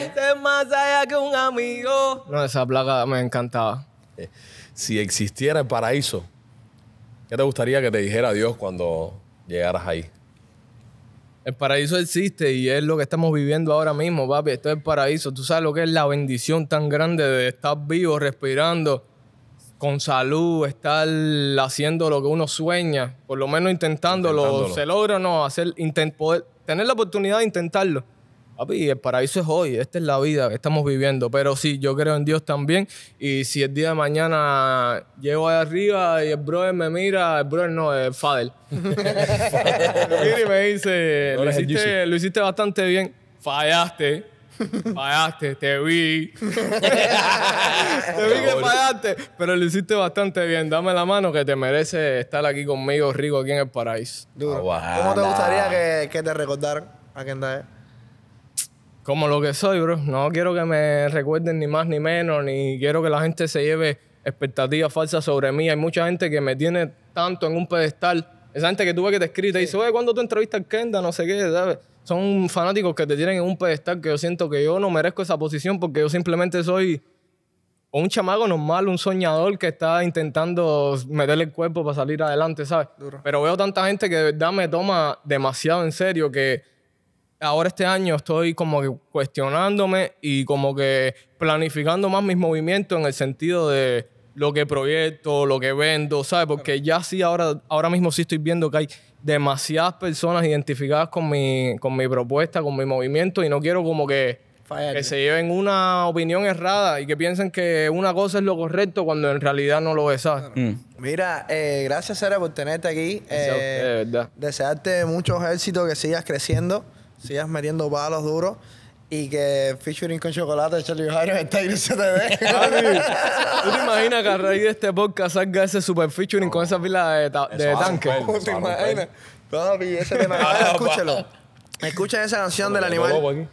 es más allá que un amigo. No, esa placa me encantaba. Eh, si existiera el paraíso, ¿qué te gustaría que te dijera Dios cuando llegaras ahí? El paraíso existe y es lo que estamos viviendo ahora mismo, papi. Esto es el paraíso. Tú sabes lo que es la bendición tan grande de estar vivo, respirando, con salud, estar haciendo lo que uno sueña, por lo menos intentándolo. Se logra o no, hacer, intent, tener la oportunidad de intentarlo. Papi, el paraíso es hoy, esta es la vida que estamos viviendo. Pero sí, yo creo en Dios también. Y si el día de mañana llego ahí arriba y el brother me mira, el brother no, el Fadel y me dice, lo hiciste, bastante bien, fallaste. Fallaste, te vi. te vi que fallaste, pero lo hiciste bastante bien. Dame la mano que te merece estar aquí conmigo, rico, aquí en el paraíso. Ah, ¿Cómo te gustaría que, te recordaran a eh? como lo que soy, bro. No quiero que me recuerden ni más ni menos, ni quiero que la gente se lleve expectativas falsas sobre mí. Hay mucha gente que me tiene tanto en un pedestal. Esa gente que tuve que te escribe y sí. dice, oye, tú entrevistas a Kenda? No sé qué, ¿sabes? Son fanáticos que te tienen en un pedestal que yo siento que yo no merezco esa posición porque yo simplemente soy un chamaco normal, un soñador que está intentando meterle el cuerpo para salir adelante, ¿sabes? Pero veo tanta gente que de verdad me toma demasiado en serio que ahora este año estoy como que cuestionándome y como que planificando más mis movimientos en el sentido de lo que proyecto, lo que vendo, ¿sabes? Porque ya sí, ahora, ahora mismo sí estoy viendo que hay demasiadas personas identificadas con mi, con mi propuesta, con mi movimiento y no quiero como que, que se lleven una opinión errada y que piensen que una cosa es lo correcto cuando en realidad no lo es, mm. Mira, eh, gracias Sara por tenerte aquí. Eh, verdad. Desearte muchos éxitos, que sigas creciendo sigas metiendo balos duros y que featuring con chocolate Charlie Jairo está y se te ve. ¿Tú te imaginas que a raíz de este podcast salga ese super featuring con esa pila de, tanque? ¿Tú te imaginas? Papi, ese tema. Ah, Escúchelo. Escuchen esa canción del animal.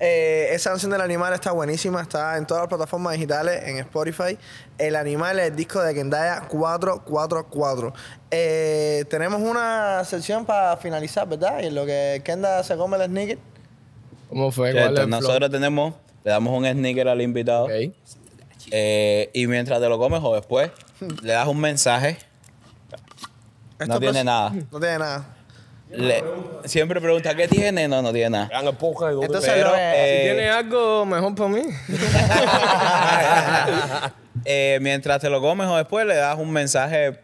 Eh, esa canción del animal está buenísima, está en todas las plataformas digitales, en Spotify. El animal es el disco de Kendaya 444. Eh, tenemos una sección para finalizar, ¿verdad? Y en lo que Kendaya se come el sneaker. ¿Cómo fue? nosotros tenemos, le damos un sneaker al invitado. Eh, y mientras te lo comes o después, le das un mensaje. no tiene nada. No tiene nada siempre pregunta, ¿qué tiene? No, no tiene nada. Entonces, eh, ¿Tiene algo mejor para mí? Eh, mientras te lo comes o después le das un mensaje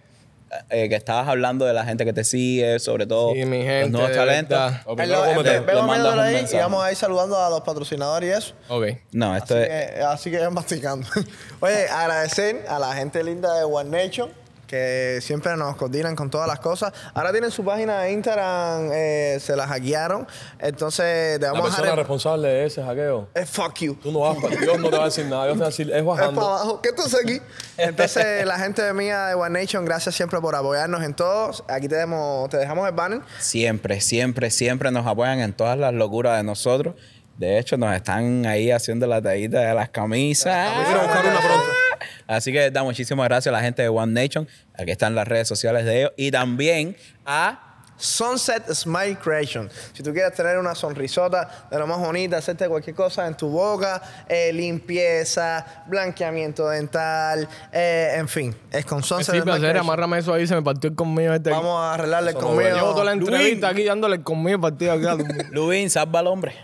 eh, que estabas hablando de la gente que te sigue, sobre todo mi gente, los nuevos talentos. ahí y vamos a ir saludando a los patrocinadores y eso. Ok. No, Así que, así que masticando. Oye, agradecer a la gente linda de One Nation que siempre nos coordinan con todas las cosas. Ahora tienen su página de Instagram, eh, se la hackearon. Entonces, te vamos La a responsable de ese hackeo. Es eh, fuck you. Tú no vas para Dios no te va a decir nada. Dios te va a decir, es Es para abajo. ¿Qué tú aquí? Entonces, la gente mía de One Nation, gracias siempre por apoyarnos en todos. Aquí te, te dejamos el banner. Siempre, siempre, siempre nos apoyan en todas las locuras de nosotros. De hecho, nos están ahí haciendo la tallita de las camisas. buscar una pronto. Así que da muchísimas gracias a la gente de One Nation. Aquí están las redes sociales de ellos. Y también a Sunset Smile Creation. Si tú quieres tener una sonrisota de lo más bonita, hacerte cualquier cosa en tu boca, eh, limpieza, blanqueamiento dental, eh, en fin, es con Sunset Smile Creation. amárrame eso ahí, se me partió el conmigo este. Vamos a arreglarle el conmigo. Llevo toda la entrevista aquí dándole el conmigo partido acá. Lubin, salva al hombre.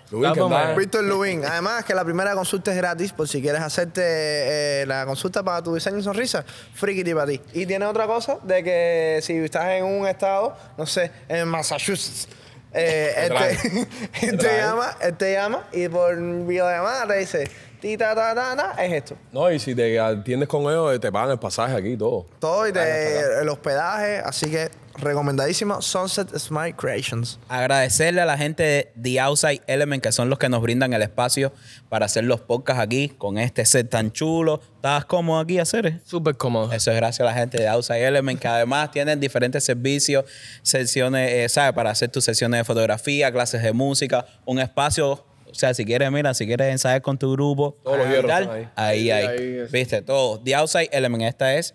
Visto el Lubin. Además que la primera consulta es gratis por si quieres hacerte eh, la consulta para tu diseño y sonrisa, frikiti para ti. Y tiene otra cosa de que si estás en un estado, no sé, en Massachusetts. Eh, te, este este llama, este llama y por videollamada te dice, es esto. No, y si te atiendes con ellos, eh, te pagan el pasaje aquí todo. Todo y el hospedaje, así que recomendadísimo Sunset Smile Creations. Agradecerle a la gente de The Outside Element, que son los que nos brindan el espacio para hacer los podcasts aquí con este set tan chulo. ¿Estás cómodo aquí, hacer? Súper cómodo. Eso es gracias a la gente de Outside Element, que además tienen diferentes servicios, sesiones, eh, ¿sabes? Para hacer tus sesiones de fotografía, clases de música, un espacio o sea, si quieres, mira, si quieres ensayar con tu grupo, todos los ah, ahí. hay, Viste, todo. The Outside Element, esta es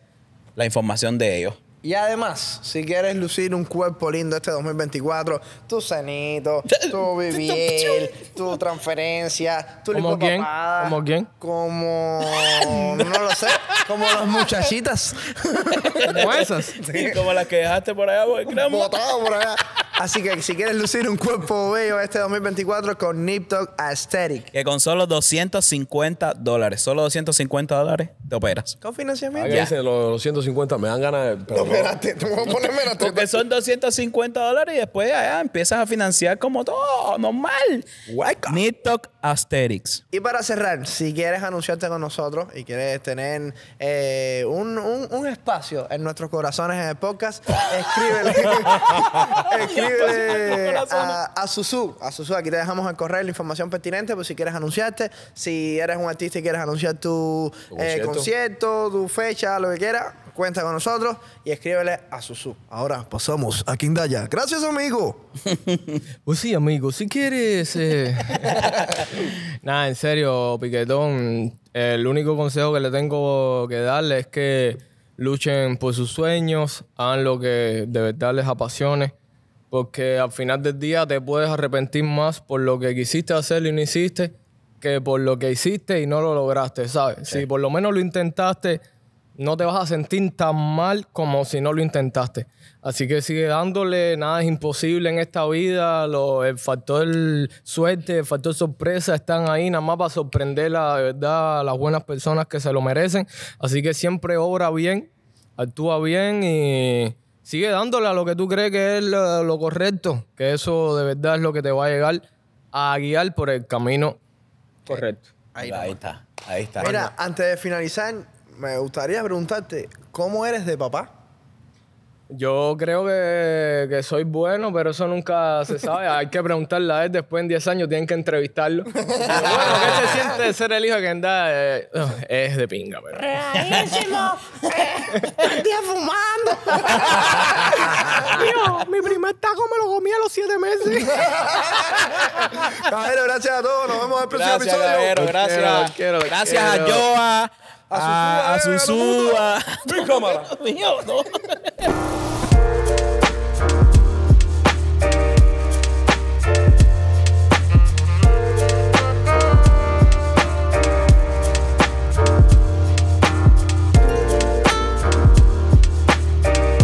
la información de ellos. Y además, si quieres lucir un cuerpo lindo este 2024, tu cenito, tu vivir, tu transferencia, tu ¿Como quién? ¿Como quién? Como... no lo sé. Como las muchachitas. como esas. como las que dejaste por allá. Botado por allá. Así que si quieres lucir un cuerpo bello este 2024 con Nip Aesthetic. Que con solo 250 dólares, solo 250 dólares te operas. Con financiamiento. los 250 me dan ganas de... Pero no, espérate, te voy a poner Porque son 250 dólares y después allá empiezas a financiar como todo, normal. Nip Aesthetic. Asterix. Y para cerrar, si quieres anunciarte con nosotros y quieres tener eh, un, espacio en nuestros corazones en el podcast, escríbele, a, a A aquí te dejamos el correo, la información pertinente, pues si quieres anunciarte, si eres un artista y quieres anunciar tu, eh, concierto? tu fecha, lo que quieras, cuenta con nosotros y escríbele a Susu. Ahora pasamos pues a Kindaya. Gracias, amigo. pues sí, amigo, si quieres... Eh, Nada, en serio, Piquetón, el único consejo que le tengo que darle es que luchen por sus sueños, hagan lo que de verdad les apasione, porque al final del día te puedes arrepentir más por lo que quisiste hacer y no hiciste que por lo que hiciste y no lo lograste, ¿sabes? Si por lo menos lo intentaste, no te vas a sentir tan mal como si no lo intentaste. Así que sigue dándole, nada es imposible en esta vida, lo, el factor suerte, el factor sorpresa están ahí nada más para sorprender la verdad a las buenas personas que se lo merecen. Así que siempre obra bien, actúa bien y sigue dándole a lo que tú crees que es lo, correcto, que eso de verdad es lo que te va a llegar a guiar por el camino correcto. Ahí, ahí está, ahí está. Mira, antes de finalizar, me gustaría preguntarte, ¿cómo eres de papá? Yo creo que, que, soy bueno, pero eso nunca se sabe. Hay que preguntarle a él después en 10 años, tienen que entrevistarlo. bueno, ¿qué se siente de ser el hijo que anda? Eh, es de pinga, pero. ¡Realísimo! El día fumando! mi primer taco me lo comí a los 7 meses. Caballero, gracias a todos. Nos vemos en el próximo gracias, episodio. gracias. quiero, gracias a Joa, A, a Susua! A Susua! Vem, câmara! Vem, eu não!